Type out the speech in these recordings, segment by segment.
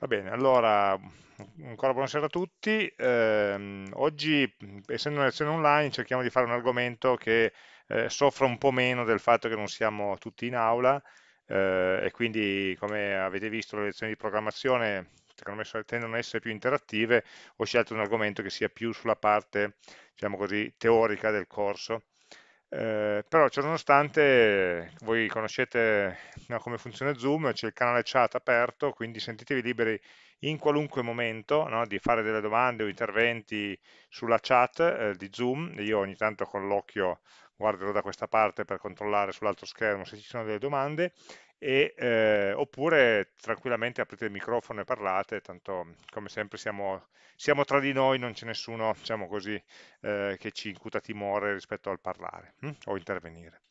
Va bene, allora ancora buonasera a tutti. Eh, oggi, essendo una lezione online, cerchiamo di fare un argomento che eh, soffra un po' meno del fatto che non siamo tutti in aula eh, e quindi, come avete visto, le lezioni di programmazione secondo me tendono ad essere più interattive. Ho scelto un argomento che sia più sulla parte, diciamo così, teorica del corso eh, però ciononostante voi conoscete no, come funziona Zoom, c'è il canale chat aperto, quindi sentitevi liberi in qualunque momento no, di fare delle domande o interventi sulla chat eh, di Zoom. Io ogni tanto con l'occhio guarderò da questa parte per controllare sull'altro schermo se ci sono delle domande e, eh, oppure tranquillamente aprite il microfono e parlate, tanto come sempre siamo, siamo tra di noi, non c'è nessuno diciamo così, eh, che ci incuta timore rispetto al parlare hm? o intervenire.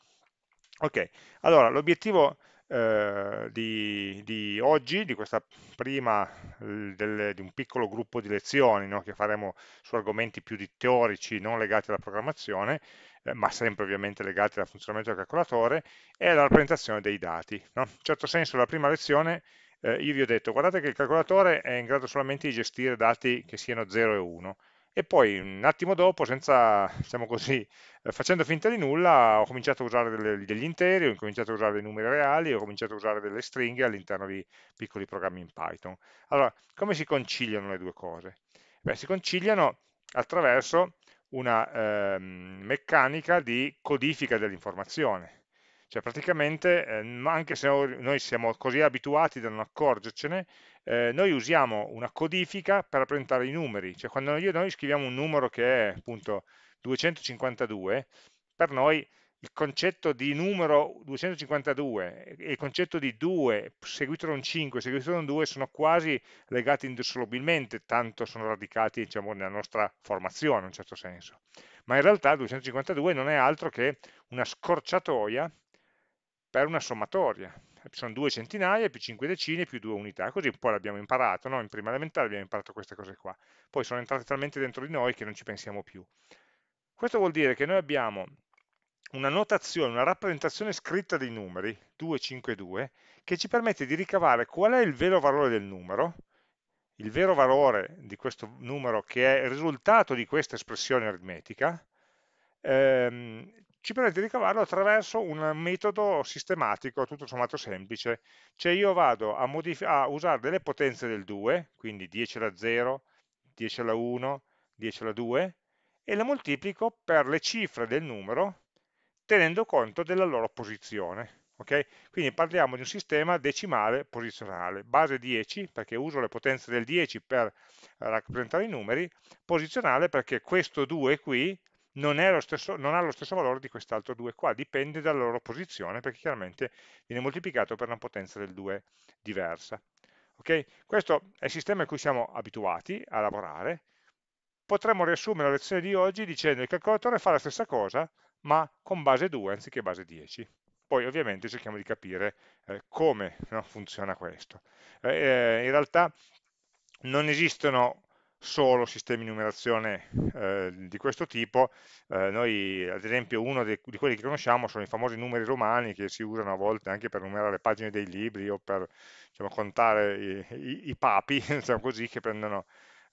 Ok, allora l'obiettivo eh, di, di, oggi, di questa prima del, di un piccolo gruppo di lezioni no? che faremo su argomenti più di teorici non legati alla programmazione, eh, ma sempre ovviamente legati al funzionamento del calcolatore, è la rappresentazione dei dati. No? In certo senso la prima lezione eh, io vi ho detto guardate che il calcolatore è in grado solamente di gestire dati che siano 0 e 1, e poi un attimo dopo, senza, diciamo così, eh, facendo finta di nulla, ho cominciato a usare delle, degli interi, ho cominciato a usare dei numeri reali, ho cominciato a usare delle stringhe all'interno di piccoli programmi in Python. Allora, come si conciliano le due cose? Beh, si conciliano attraverso una eh, meccanica di codifica dell'informazione. Cioè praticamente, eh, anche se noi siamo così abituati da non accorgercene, eh, noi usiamo una codifica per rappresentare i numeri, cioè quando io, noi scriviamo un numero che è appunto 252, per noi il concetto di numero 252 e il concetto di 2 seguito da un 5 seguito da un 2 sono quasi legati indissolubilmente, tanto sono radicati diciamo, nella nostra formazione in un certo senso. Ma in realtà 252 non è altro che una scorciatoia per una sommatoria, sono due centinaia più cinque decine più due unità, così poi l'abbiamo imparato, no? in prima elementare abbiamo imparato queste cose qua, poi sono entrate talmente dentro di noi che non ci pensiamo più. Questo vuol dire che noi abbiamo una notazione, una rappresentazione scritta dei numeri, 2, 5, 2, che ci permette di ricavare qual è il vero valore del numero, il vero valore di questo numero che è il risultato di questa espressione aritmetica, ehm, ci permette di cavarlo attraverso un metodo sistematico, tutto sommato semplice, cioè io vado a, a usare delle potenze del 2, quindi 10 alla 0, 10 alla 1, 10 alla 2, e le moltiplico per le cifre del numero tenendo conto della loro posizione. Okay? Quindi parliamo di un sistema decimale posizionale, base 10 perché uso le potenze del 10 per eh, rappresentare i numeri, posizionale perché questo 2 qui non, stesso, non ha lo stesso valore di quest'altro 2 qua, dipende dalla loro posizione perché chiaramente viene moltiplicato per una potenza del 2 diversa. Okay? Questo è il sistema in cui siamo abituati a lavorare. Potremmo riassumere la lezione di oggi dicendo che il calcolatore fa la stessa cosa ma con base 2 anziché base 10 poi ovviamente cerchiamo di capire eh, come no, funziona questo. Eh, eh in realtà non esistono solo sistemi di numerazione eh, di questo tipo. Eh, noi, ad esempio, uno dei, di quelli che conosciamo sono i famosi numeri romani che si usano a volte anche per numerare le pagine dei libri o per diciamo, contare i, i, i papi, diciamo così, che prendono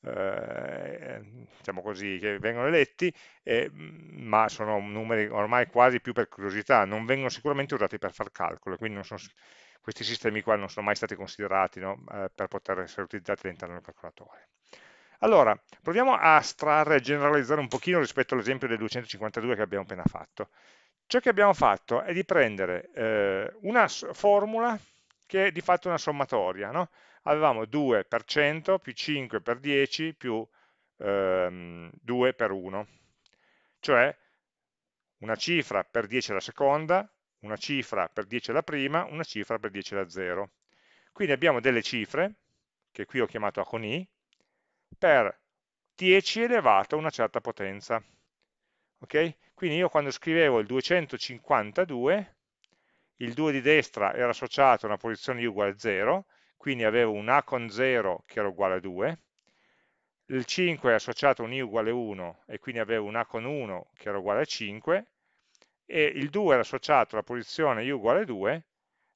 eh, diciamo così, che vengono eletti, eh, ma sono numeri ormai quasi più per curiosità, non vengono sicuramente usati per far calcolo, quindi sono, questi sistemi qua non sono mai stati considerati no, eh, per poter essere utilizzati all'interno del calcolatore. Allora, proviamo a astrarre, e generalizzare un pochino rispetto all'esempio del 252 che abbiamo appena fatto. Ciò che abbiamo fatto è di prendere eh, una formula che è di fatto una sommatoria. No? Avevamo 2 per 100 più 5 per 10 più ehm, 2 per 1. Cioè una cifra per 10 alla seconda, una cifra per 10 alla prima, una cifra per 10 alla 0. Quindi abbiamo delle cifre, che qui ho chiamato A con I, per 10 elevato a una certa potenza. Okay? Quindi io quando scrivevo il 252, il 2 di destra era associato a una posizione i uguale a 0, quindi avevo un a con 0 che era uguale a 2, il 5 è associato a un i uguale a 1 e quindi avevo un a con 1 che era uguale a 5, e il 2 era associato alla posizione i uguale a 2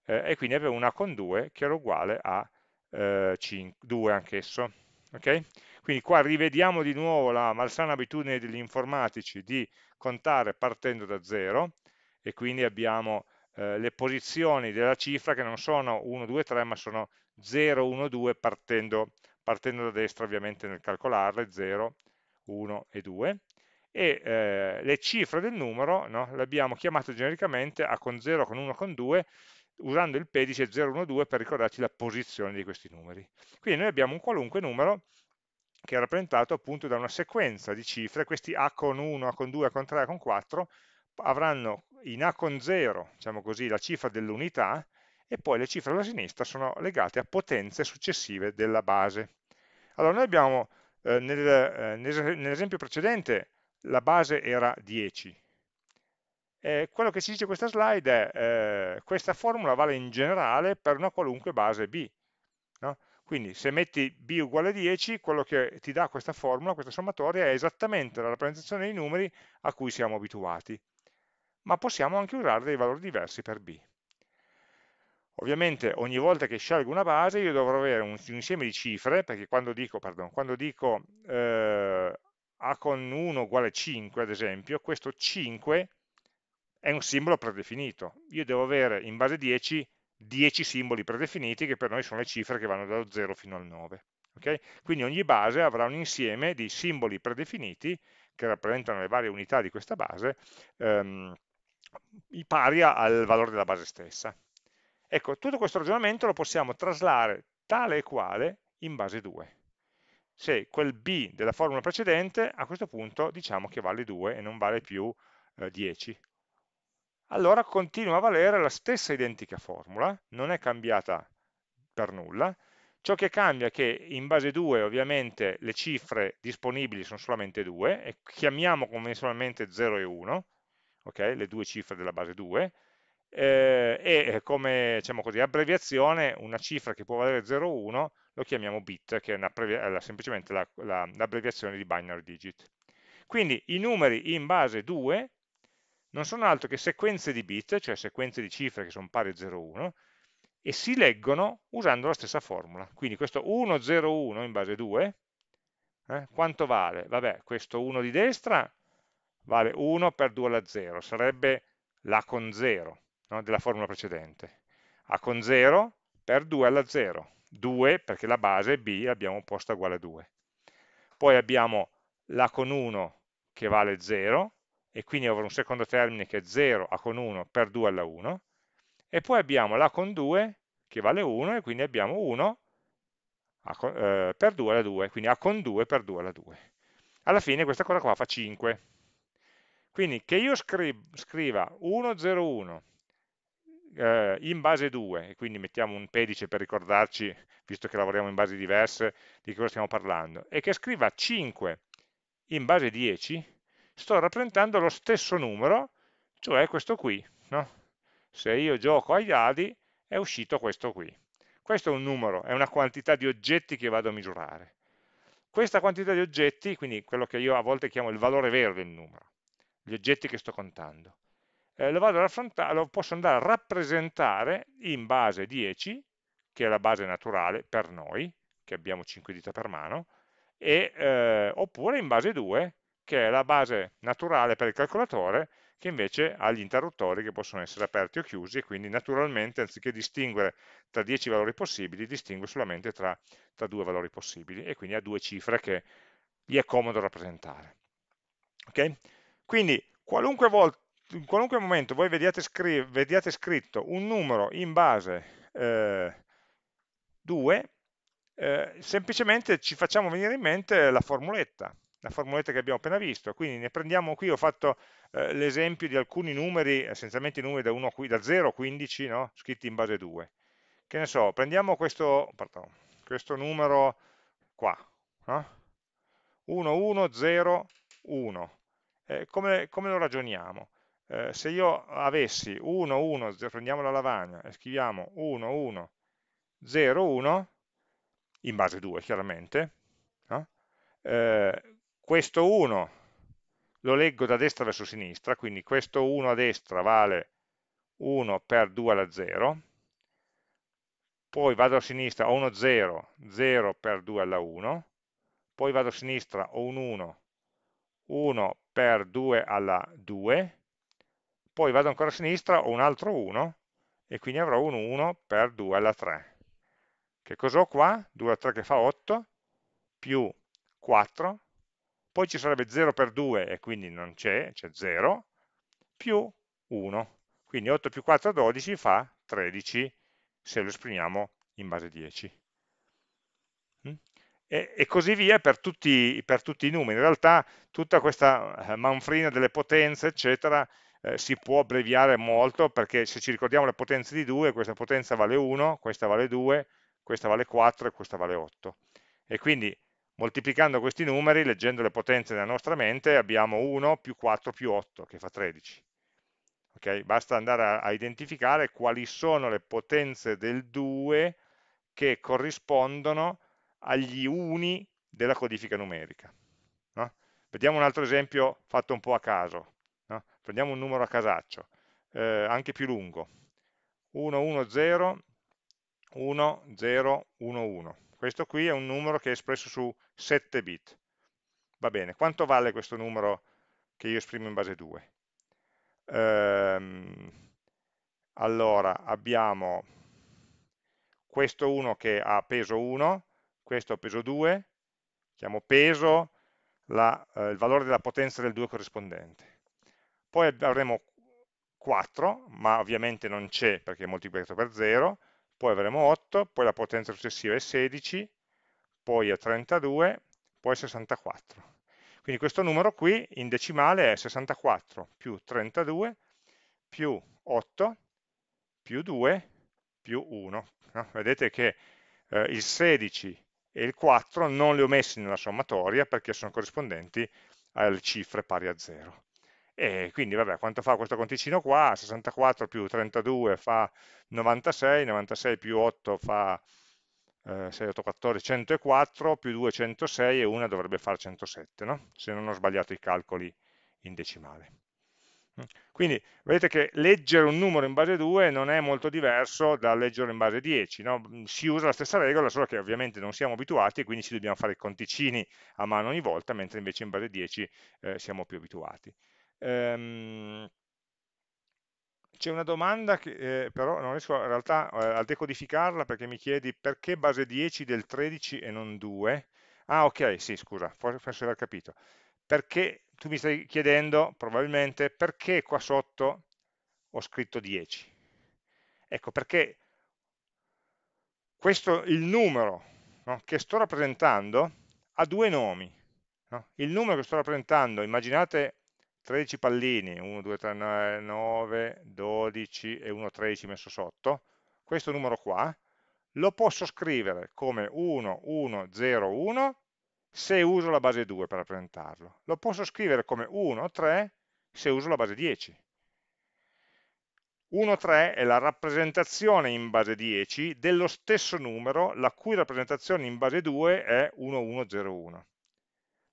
eh, e quindi avevo un a con 2 che era uguale a eh, 5, 2 anch'esso. Okay? Quindi qua rivediamo di nuovo la malsana abitudine degli informatici di contare partendo da zero e quindi abbiamo eh, le posizioni della cifra che non sono 1, 2, 3 ma sono 0, 1, 2 partendo, partendo da destra ovviamente nel calcolarle 0, 1 e 2 e eh, le cifre del numero no, le abbiamo chiamate genericamente A con 0, con 1, con 2 usando il pedice 012 per ricordarci la posizione di questi numeri. Quindi noi abbiamo un qualunque numero che è rappresentato appunto da una sequenza di cifre, questi A con 1, A con 2, A con 3, A con 4, avranno in A con 0, diciamo così, la cifra dell'unità e poi le cifre alla sinistra sono legate a potenze successive della base. Allora noi abbiamo, eh, nel, eh, nell'esempio precedente, la base era 10, eh, quello che ci dice questa slide è eh, questa formula vale in generale per una qualunque base B. No? Quindi se metti B uguale 10, quello che ti dà questa formula, questa sommatoria, è esattamente la rappresentazione dei numeri a cui siamo abituati. Ma possiamo anche usare dei valori diversi per B. Ovviamente ogni volta che scelgo una base io dovrò avere un, un insieme di cifre, perché quando dico, pardon, quando dico eh, A con 1 uguale 5, ad esempio, questo 5 è un simbolo predefinito. Io devo avere in base 10 10 simboli predefiniti che per noi sono le cifre che vanno dallo 0 fino al 9. Okay? Quindi ogni base avrà un insieme di simboli predefiniti che rappresentano le varie unità di questa base ehm, pari al valore della base stessa. Ecco, tutto questo ragionamento lo possiamo traslare tale e quale in base 2. Se quel b della formula precedente, a questo punto diciamo che vale 2 e non vale più eh, 10 allora continua a valere la stessa identica formula, non è cambiata per nulla, ciò che cambia è che in base 2 ovviamente le cifre disponibili sono solamente 2 e chiamiamo convenzionalmente 0 e 1, okay? le due cifre della base 2, eh, e eh, come diciamo così, abbreviazione una cifra che può valere 0 1 lo chiamiamo bit, che è, è semplicemente l'abbreviazione la, la, di binary digit. Quindi i numeri in base 2 non sono altro che sequenze di bit, cioè sequenze di cifre che sono pari a 0,1, e si leggono usando la stessa formula. Quindi questo 1, 0, in base 2, eh, quanto vale? Vabbè, questo 1 di destra vale 1 per 2 alla 0, sarebbe la con 0 no, della formula precedente. A con 0 per 2 alla 0, 2 perché la base B l'abbiamo posta uguale a 2. Poi abbiamo la con 1 che vale 0, e quindi avrò un secondo termine che è 0 A con 1 per 2 alla 1, e poi abbiamo l'A con 2 che vale 1 e quindi abbiamo 1 con, eh, per 2 alla 2, quindi A con 2 per 2 alla 2. Alla fine questa cosa qua fa 5. Quindi che io scriva, scriva 1, 0, 1 eh, in base 2, e quindi mettiamo un pedice per ricordarci, visto che lavoriamo in basi diverse, di cosa stiamo parlando, e che scriva 5 in base 10, sto rappresentando lo stesso numero, cioè questo qui. No? Se io gioco ai dadi è uscito questo qui. Questo è un numero, è una quantità di oggetti che vado a misurare. Questa quantità di oggetti, quindi quello che io a volte chiamo il valore vero del numero, gli oggetti che sto contando, eh, lo, vado a lo posso andare a rappresentare in base 10, che è la base naturale per noi, che abbiamo 5 dita per mano, e, eh, oppure in base 2, che è la base naturale per il calcolatore, che invece ha gli interruttori che possono essere aperti o chiusi e quindi naturalmente anziché distinguere tra 10 valori possibili, distingue solamente tra, tra due valori possibili e quindi ha due cifre che gli è comodo rappresentare. Okay? Quindi qualunque, volta, in qualunque momento voi vediate, scri vediate scritto un numero in base eh, 2, eh, semplicemente ci facciamo venire in mente la formuletta, la formuletta che abbiamo appena visto, quindi ne prendiamo qui, ho fatto eh, l'esempio di alcuni numeri, essenzialmente eh, i numeri da, 1, da 0 a 15, no? scritti in base 2. Che ne so, prendiamo questo, pardon, questo numero qua, no? 1, 1, 0, 1. Eh, come, come, lo ragioniamo? Eh, se io avessi 1, 1, 0, prendiamo la lavagna e scriviamo 1, 1, 0, 1, in base 2 chiaramente, no? eh, questo 1 lo leggo da destra verso sinistra, quindi questo 1 a destra vale 1 per 2 alla 0, poi vado a sinistra ho 1, 0, 0 per 2 alla 1, poi vado a sinistra ho un 1, 1 per 2 alla 2, poi vado ancora a sinistra ho un altro 1 e quindi avrò un 1 per 2 alla 3. Che cos'ho qua? 2 alla 3 che fa 8, più 4 poi ci sarebbe 0 per 2 e quindi non c'è, c'è 0, più 1. Quindi 8 più 4 12 fa 13 se lo esprimiamo in base 10. Mm? E, e così via per tutti, per tutti, i numeri. In realtà tutta questa eh, manfrina delle potenze, eccetera, eh, si può abbreviare molto perché se ci ricordiamo le potenze di 2, questa potenza vale 1, questa vale 2, questa vale 4 e questa vale 8. E quindi Moltiplicando questi numeri, leggendo le potenze della nostra mente, abbiamo 1 più 4 più 8, che fa 13. Okay? Basta andare a, a identificare quali sono le potenze del 2 che corrispondono agli uni della codifica numerica. No? Vediamo un altro esempio fatto un po' a caso. No? Prendiamo un numero a casaccio, eh, anche più lungo. 1, 1, 0, 1, 0, 1, 1. Questo qui è un numero che è espresso su 7 bit. Va bene, quanto vale questo numero che io esprimo in base 2? Ehm, allora, abbiamo questo 1 che ha peso 1, questo ha peso 2, chiamo peso la, eh, il valore della potenza del 2 corrispondente. Poi avremo 4, ma ovviamente non c'è perché è moltiplicato per 0, poi avremo 8, poi la potenza successiva è 16, poi è 32, poi è 64. Quindi questo numero qui in decimale è 64 più 32 più 8 più 2 più 1. No? Vedete che eh, il 16 e il 4 non li ho messi nella sommatoria perché sono corrispondenti alle cifre pari a 0 e quindi vabbè quanto fa questo conticino qua? 64 più 32 fa 96, 96 più 8 fa eh, 6, 8, 14, 104, più 2, 106 e 1 dovrebbe fare 107, no? se non ho sbagliato i calcoli in decimale. Mm. Quindi vedete che leggere un numero in base 2 non è molto diverso da leggerlo in base 10, no? Mm, si usa la stessa regola, solo che ovviamente non siamo abituati, e quindi ci dobbiamo fare i conticini a mano ogni volta, mentre invece in base 10 eh, siamo più abituati. Ehm, c'è una domanda che eh, però non riesco in realtà eh, a decodificarla perché mi chiedi perché base 10 del 13 e non 2. Ah ok, sì scusa, forse, di aver capito. Perché tu mi stai chiedendo probabilmente perché qua sotto ho scritto 10. Ecco perché questo, il numero no, che sto rappresentando ha due nomi. No? Il numero che sto rappresentando, immaginate 13 pallini, 1, 2, 3, 9, 12 e 1, 13 messo sotto, questo numero qua lo posso scrivere come 1, 1, 0, 1 se uso la base 2 per rappresentarlo. Lo posso scrivere come 1, 3 se uso la base 10. 1, 3 è la rappresentazione in base 10 dello stesso numero la cui rappresentazione in base 2 è 1, 1, 0, 1.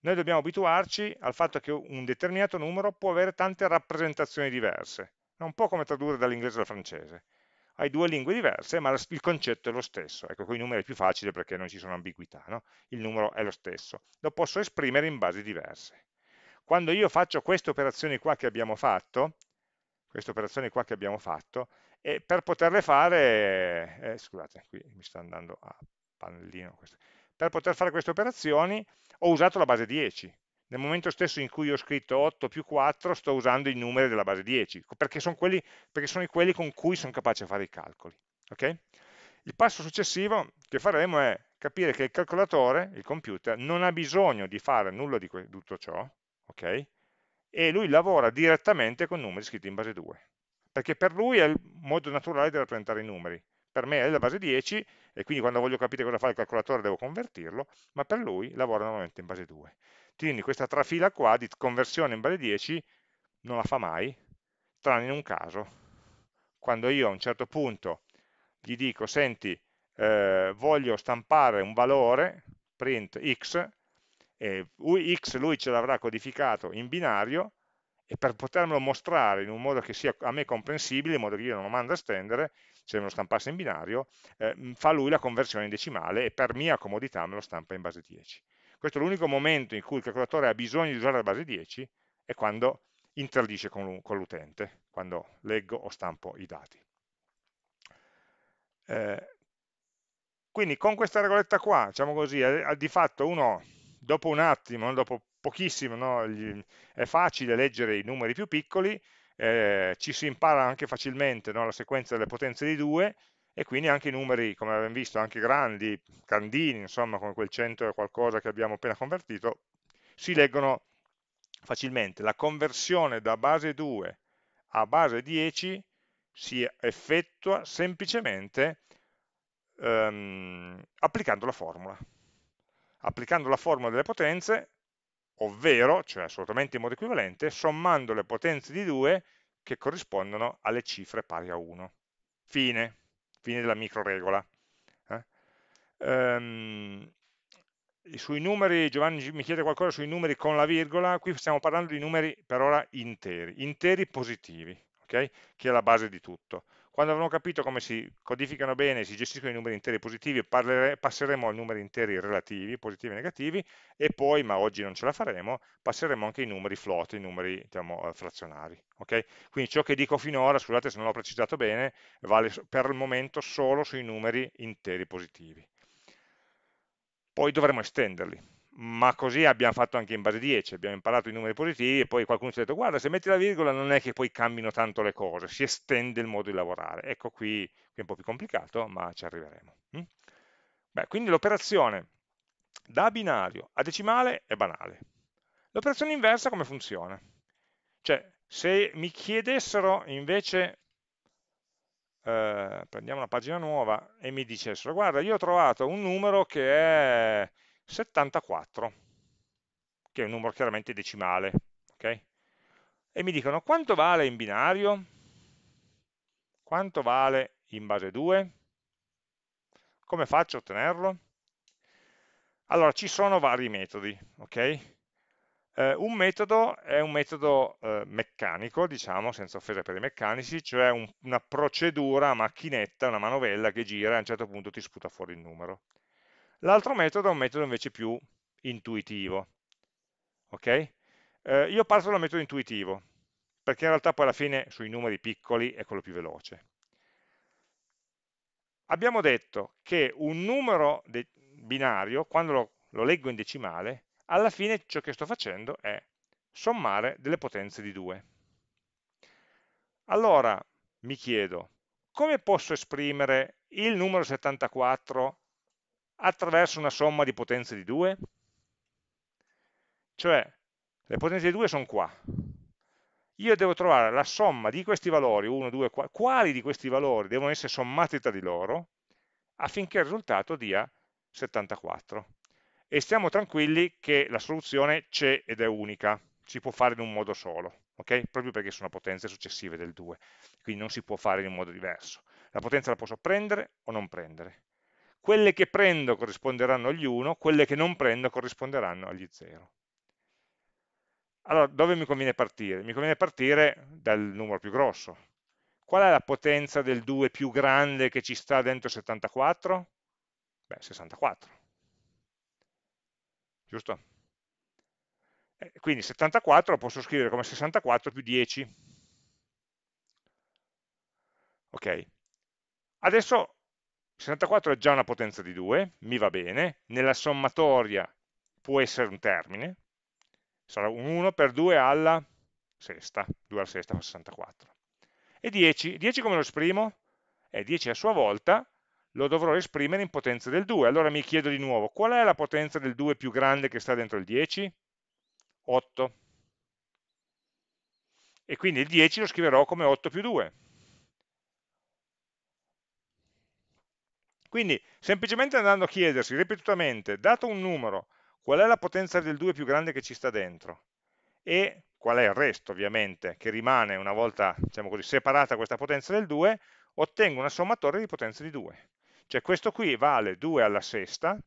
Noi dobbiamo abituarci al fatto che un determinato numero può avere tante rappresentazioni diverse, è un po' come tradurre dall'inglese al francese. Hai due lingue diverse, ma il concetto è lo stesso. Ecco, con i numeri è più facile perché non ci sono ambiguità, no? il numero è lo stesso. Lo posso esprimere in basi diverse. Quando io faccio queste operazioni qua che abbiamo fatto, queste operazioni qua che abbiamo fatto, e eh, per poterle fare, eh, scusate, qui mi sta andando a pallino, queste per poter fare queste operazioni ho usato la base 10. Nel momento stesso in cui ho scritto 8 più 4 sto usando i numeri della base 10, perché sono, quelli, perché sono quelli con cui sono capace di fare i calcoli. Okay? Il passo successivo che faremo è capire che il calcolatore, il computer, non ha bisogno di fare nulla di tutto ciò, okay? e lui lavora direttamente con numeri scritti in base 2, perché per lui è il modo naturale di rappresentare i numeri per me è la base 10 e quindi quando voglio capire cosa fa il calcolatore devo convertirlo, ma per lui lavora normalmente in base 2. Quindi questa trafila qua di conversione in base 10 non la fa mai, tranne in un caso, quando io a un certo punto gli dico, senti, eh, voglio stampare un valore, print x, e x lui ce l'avrà codificato in binario, e per potermelo mostrare in un modo che sia a me comprensibile, in modo che io non lo mando a stendere, se me lo stampasse in binario, eh, fa lui la conversione in decimale e per mia comodità me lo stampa in base 10. Questo è l'unico momento in cui il calcolatore ha bisogno di usare la base 10 è quando interagisce con l'utente, quando leggo o stampo i dati. Eh, quindi con questa regoletta qua, diciamo così, eh, di fatto uno dopo un attimo, dopo pochissimo, no, è facile leggere i numeri più piccoli, eh, ci si impara anche facilmente no? la sequenza delle potenze di 2 e quindi anche i numeri, come abbiamo visto, anche grandi, candini, insomma, come quel 100 e qualcosa che abbiamo appena convertito, si leggono facilmente. La conversione da base 2 a base 10 si effettua semplicemente ehm, applicando la formula. Applicando la formula delle potenze ovvero, cioè assolutamente in modo equivalente, sommando le potenze di 2 che corrispondono alle cifre pari a 1. Fine, fine della microregola. Eh? Ehm, sui numeri, Giovanni mi chiede qualcosa sui numeri con la virgola, qui stiamo parlando di numeri per ora interi, interi positivi, okay? che è la base di tutto. Quando avremo capito come si codificano bene, si gestiscono i numeri interi positivi, parlere, passeremo ai numeri interi relativi, positivi e negativi, e poi, ma oggi non ce la faremo, passeremo anche ai numeri float, ai numeri diciamo, eh, frazionari. Okay? Quindi ciò che dico finora, scusate se non l'ho precisato bene, vale per il momento solo sui numeri interi positivi. Poi dovremo estenderli, ma così abbiamo fatto anche in base 10, abbiamo imparato i numeri positivi e poi qualcuno ci ha detto guarda se metti la virgola non è che poi cambino tanto le cose, si estende il modo di lavorare. Ecco qui, qui è un po' più complicato, ma ci arriveremo. Mm? Beh, quindi l'operazione da binario a decimale è banale. L'operazione inversa come funziona? Cioè, se mi chiedessero invece, eh, prendiamo una pagina nuova e mi dicessero guarda io ho trovato un numero che è 74, che è un numero chiaramente decimale. Okay? E mi dicono quanto vale in binario? Quanto vale in base 2? Come faccio a ottenerlo? Allora, ci sono vari metodi, ok? Eh, un metodo è un metodo eh, meccanico, diciamo, senza offesa per i meccanici, cioè un, una procedura una macchinetta, una manovella che gira e a un certo punto ti sputa fuori il numero. L'altro metodo è un metodo invece più intuitivo. Okay? Eh, io parto dal metodo intuitivo, perché in realtà poi alla fine sui numeri piccoli è quello più veloce. Abbiamo detto che un numero binario, quando lo, lo leggo in decimale, alla fine ciò che sto facendo è sommare delle potenze di 2. Allora mi chiedo, come posso esprimere il numero 74 attraverso una somma di potenze di 2? Cioè, le potenze di 2 sono qua. Io devo trovare la somma di questi valori, 1, 2, 4, quali di questi valori devono essere sommati tra di loro affinché il risultato dia 74. E stiamo tranquilli che la soluzione c'è ed è unica, si può fare in un modo solo, okay? proprio perché sono potenze successive del 2, quindi non si può fare in un modo diverso. La potenza la posso prendere o non prendere quelle che prendo corrisponderanno agli 1, quelle che non prendo corrisponderanno agli 0. Allora, dove mi conviene partire? Mi conviene partire dal numero più grosso. Qual è la potenza del 2 più grande che ci sta dentro 74? Beh, 64. Giusto? Eh, quindi 74 lo posso scrivere come 64 più 10. Ok. Adesso 64 è già una potenza di 2, mi va bene, nella sommatoria può essere un termine, sarà un 1 per 2 alla sesta, 2 alla sesta fa 64. E 10, 10 come lo esprimo? Eh, 10 a sua volta lo dovrò esprimere in potenza del 2, allora mi chiedo di nuovo, qual è la potenza del 2 più grande che sta dentro il 10? 8. E quindi il 10 lo scriverò come 8 più 2. Quindi semplicemente andando a chiedersi ripetutamente, dato un numero, qual è la potenza del 2 più grande che ci sta dentro e qual è il resto ovviamente che rimane una volta diciamo così, separata questa potenza del 2, ottengo una sommatoria di potenze di 2. Cioè questo qui vale 2 alla sesta,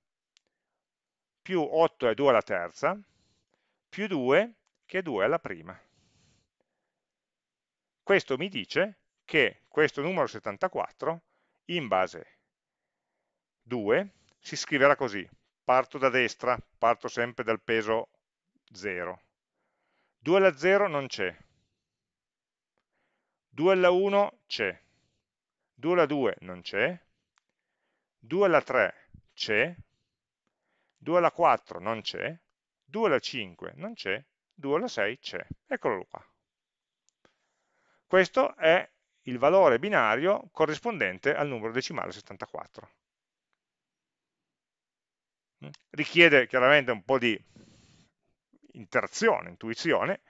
più 8 è 2 alla terza, più 2 che è 2 alla prima. Questo mi dice che questo numero 74 in base 2 si scriverà così, parto da destra, parto sempre dal peso 0. 2 alla 0 non c'è, 2 alla 1 c'è, 2 alla 2 non c'è, 2 alla 3 c'è, 2 alla 4 non c'è, 2 alla 5 non c'è, 2 alla 6 c'è. Eccolo qua. Questo è il valore binario corrispondente al numero decimale 74. Mm. richiede chiaramente un po' di interazione, intuizione,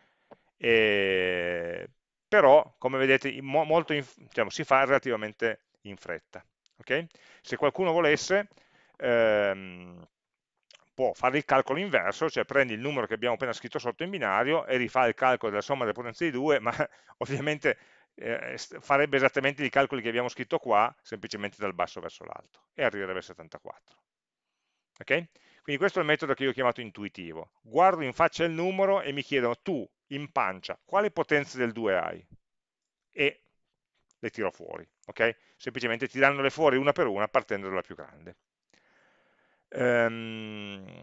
e... però come vedete molto, diciamo, si fa relativamente in fretta. Okay? Se qualcuno volesse ehm, può fare il calcolo inverso, cioè prendi il numero che abbiamo appena scritto sotto in binario e rifà il calcolo della somma delle potenze di 2, ma ovviamente eh, farebbe esattamente i calcoli che abbiamo scritto qua, semplicemente dal basso verso l'alto, e arriverebbe a 74. Okay? Quindi questo è il metodo che io ho chiamato intuitivo. Guardo in faccia il numero e mi chiedono tu, in pancia, quale potenza del 2 hai? E le tiro fuori, okay? Semplicemente tirandole fuori una per una partendo dalla più grande. Ehm,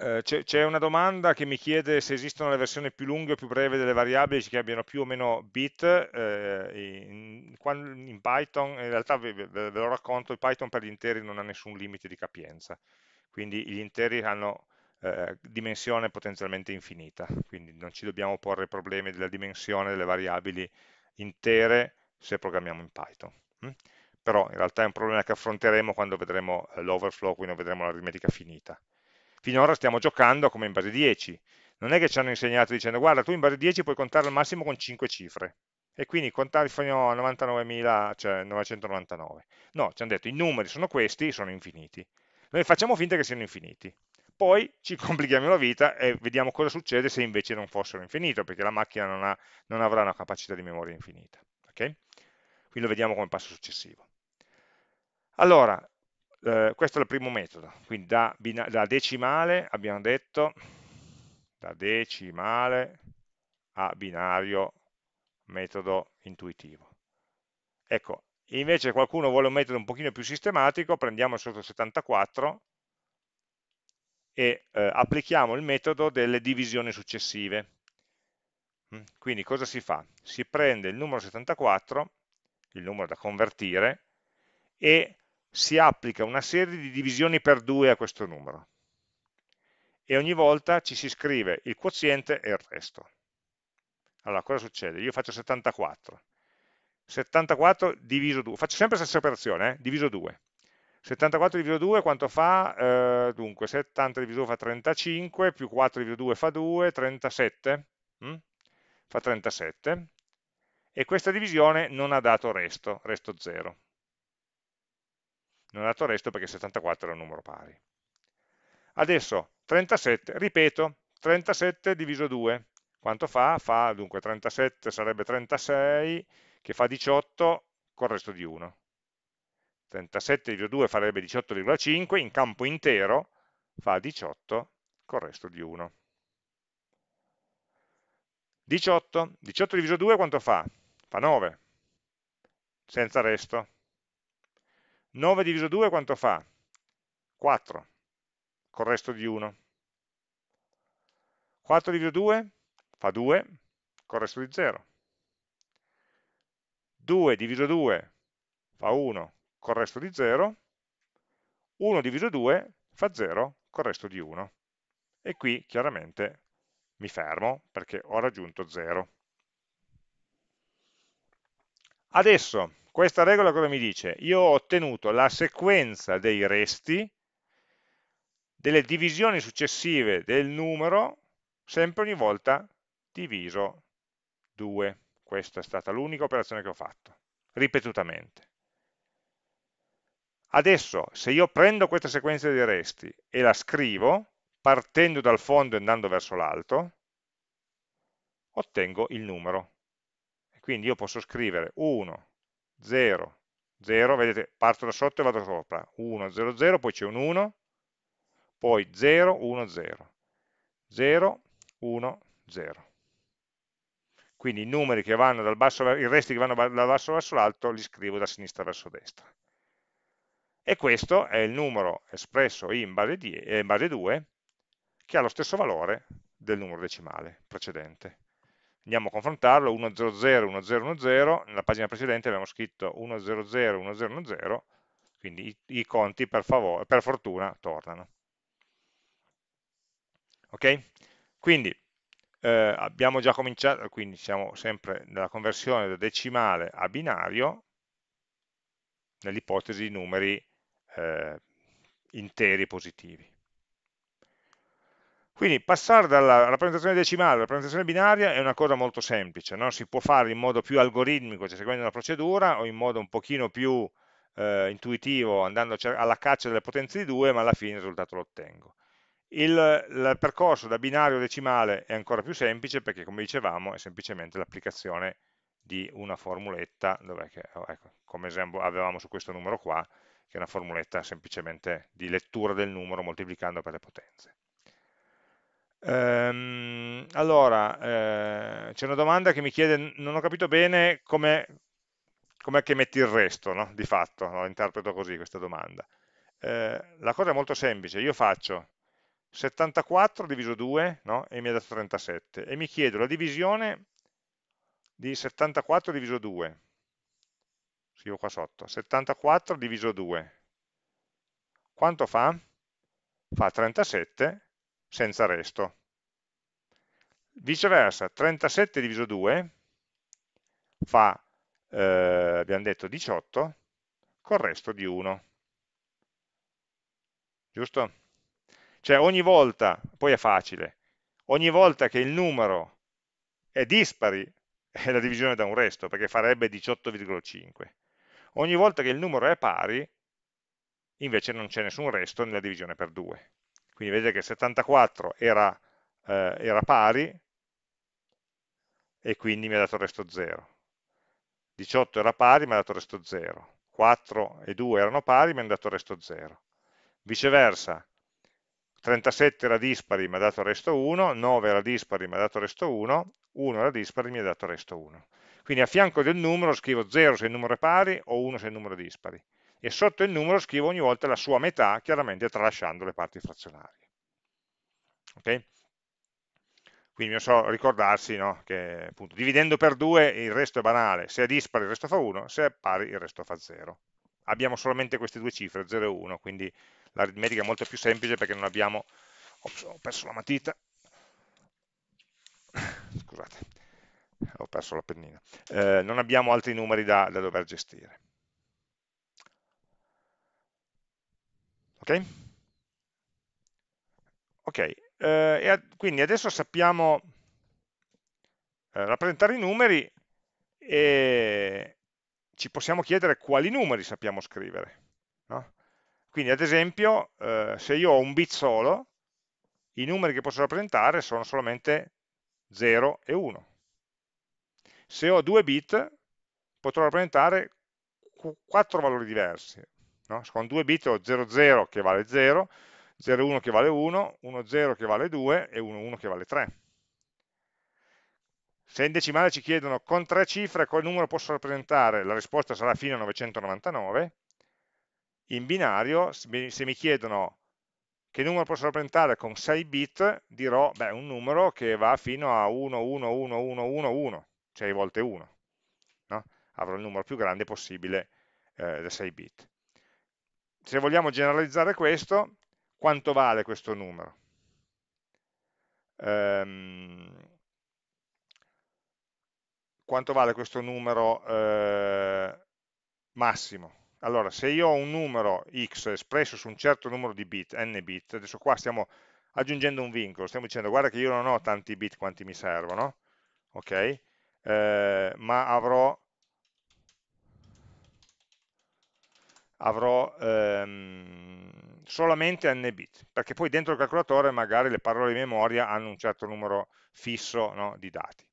eh, c'è una domanda che mi chiede se esistono le versioni più lunghe o più brevi delle variabili che abbiano più o meno bit eh, in, Python, in realtà ve, lo racconto, il Python per gli interi non ha nessun limite di capienza, quindi gli interi hanno eh, dimensione potenzialmente infinita, quindi non ci dobbiamo porre problemi della dimensione delle variabili intere se programmiamo in Python. Hm? Però in realtà è un problema che affronteremo quando vedremo l'overflow, quindi vedremo l'aritmetica finita Finora stiamo giocando come in base 10. Non è che ci hanno insegnato dicendo guarda tu in base 10 puoi contare al massimo con 5 cifre e quindi contare fino a 99.999. Cioè No, ci hanno detto i numeri sono questi, sono infiniti. Noi facciamo finta che siano infiniti. Poi ci complichiamo la vita e vediamo cosa succede se invece non fossero infiniti, perché la macchina non, ha, non avrà una capacità di memoria infinita. Okay? Quindi lo vediamo come passo successivo. Allora, eh, questo è il primo metodo, quindi da, da decimale abbiamo detto, da decimale a binario metodo intuitivo. Ecco, invece qualcuno vuole un metodo un pochino più sistematico, prendiamo il sotto 74 e eh, applichiamo il metodo delle divisioni successive. Mm, quindi cosa si fa? Si prende il numero 74, il numero da convertire, e si applica una serie di divisioni per 2 a questo numero e ogni volta ci si scrive il quoziente e il resto. Allora, cosa succede? Io faccio 74. 74 diviso 2, faccio sempre la stessa operazione, eh? diviso 2. 74 diviso 2 quanto fa? Eh, dunque, 70 diviso 2 fa 35, più 4 diviso 2 fa 2, 37, mm? fa 37, e questa divisione non ha dato resto, resto 0 non è dato resto perché 74 era un numero pari. Adesso 37, ripeto, 37 diviso 2, quanto fa? Fa dunque 37 sarebbe 36, che fa 18 col resto di 1. 37 diviso 2 farebbe 18,5, in campo intero fa 18 col resto di 1. 18, 18 diviso 2 quanto fa? Fa 9, senza resto. 9 diviso 2 quanto fa? 4, col resto di 1. 4 diviso 2 fa 2, col resto di 0. 2 diviso 2 fa 1, col resto di 0. 1 diviso 2 fa 0, col resto di 1. E qui chiaramente mi fermo perché ho raggiunto 0. Adesso, questa regola cosa mi dice? Io ho ottenuto la sequenza dei resti delle divisioni successive del numero sempre ogni volta diviso 2. Questa è stata l'unica operazione che ho fatto, ripetutamente. Adesso, se io prendo questa sequenza dei resti e la scrivo, partendo dal fondo e andando verso l'alto, ottengo il numero quindi io posso scrivere 1, 0, 0, vedete, parto da sotto e vado sopra, 1, 0, 0, poi c'è un 1, poi 0, 1, 0, 0, 1, 0. Quindi i numeri che vanno dal basso, i resti che vanno dal basso verso l'alto li scrivo da sinistra verso destra. E questo è il numero espresso in base, die, eh, in base 2 che ha lo stesso valore del numero decimale precedente andiamo a confrontarlo 100 100 nella pagina precedente abbiamo scritto 100 100 quindi i, i conti per, favore, per, fortuna tornano ok? quindi eh, abbiamo già cominciato quindi siamo sempre nella conversione da decimale a binario nell'ipotesi di numeri eh, interi positivi quindi passare dalla rappresentazione decimale alla rappresentazione binaria è una cosa molto semplice, no? si può fare in modo più algoritmico, cioè seguendo una procedura, o in modo un pochino più eh, intuitivo, andando cioè alla caccia delle potenze di 2, ma alla fine il risultato lo ottengo. Il, il percorso da binario a decimale è ancora più semplice perché, come dicevamo, è semplicemente l'applicazione di una formuletta, che, oh, ecco, come esempio avevamo su questo numero qua, che è una formuletta semplicemente di lettura del numero moltiplicando per le potenze. Ehm, allora, eh, c'è una domanda che mi chiede, non ho capito bene com'è che metti il resto, no? di fatto, no? interpreto così questa domanda. Eh, la cosa è molto semplice, io faccio 74 diviso 2 no? e mi ha dato 37 e mi chiedo la divisione di 74 diviso 2 scrivo qua sotto 74 diviso 2 quanto fa? fa 37 senza resto. Viceversa, 37 diviso 2 fa, eh, abbiamo detto, 18 col resto di 1. Giusto? Cioè ogni volta, poi è facile, ogni volta che il numero è dispari è la divisione da un resto, perché farebbe 18,5. Ogni volta che il numero è pari, invece non c'è nessun resto nella divisione per 2. Quindi vedete che 74 era, eh, era pari e quindi mi ha dato il resto 0. 18 era pari, mi ha dato il resto 0. 4 e 2 erano pari, mi hanno dato il resto 0. Viceversa, 37 era dispari, mi ha dato il resto 1, 9 era dispari, mi ha dato il resto 1, 1 era dispari, mi ha dato il resto 1. Quindi a fianco del numero scrivo 0 se il numero è pari o 1 se il numero è dispari e sotto il numero scrivo ogni volta la sua metà, chiaramente tralasciando le parti frazionarie. Ok? Quindi non so ricordarsi no, che appunto, dividendo per 2 il resto è banale, se è dispari il resto fa 1, se è pari il resto fa 0. Abbiamo solamente queste due cifre, 0 e 1, quindi l'aritmetica è molto più semplice perché non abbiamo... Ops, ho perso la matita. Scusate, ho perso la pennina. Eh, non abbiamo altri numeri da, da dover gestire. Ok? Ok, eh, ad, quindi adesso sappiamo eh, rappresentare i numeri e ci possiamo chiedere quali numeri sappiamo scrivere. No? Quindi ad esempio, eh, se io ho un bit solo, i numeri che posso rappresentare sono solamente 0 e 1. Se ho due bit, potrò rappresentare quattro valori diversi, no? con 2 bit ho 00 che vale 0, 01 che vale 1, 10 che vale 2 e 11 che vale 3. Se in decimale ci chiedono con tre cifre quale numero posso rappresentare, la risposta sarà fino a 999. In binario, se mi chiedono che numero posso rappresentare con 6 bit, dirò beh, un numero che va fino a 1, 1, 1, 1, 1, 1, 6 volte 1. No? Avrò il numero più grande possibile eh, da 6 bit se vogliamo generalizzare questo, quanto vale questo numero? Ehm, quanto vale questo numero eh, massimo? Allora, se io ho un numero x espresso su un certo numero di bit, n bit, adesso qua stiamo aggiungendo un vincolo, stiamo dicendo guarda che io non ho tanti bit quanti mi servono, ok? Eh, ma avrò avrò ehm, solamente n bit, perché poi dentro il calcolatore magari le parole di memoria hanno un certo numero fisso no, di dati,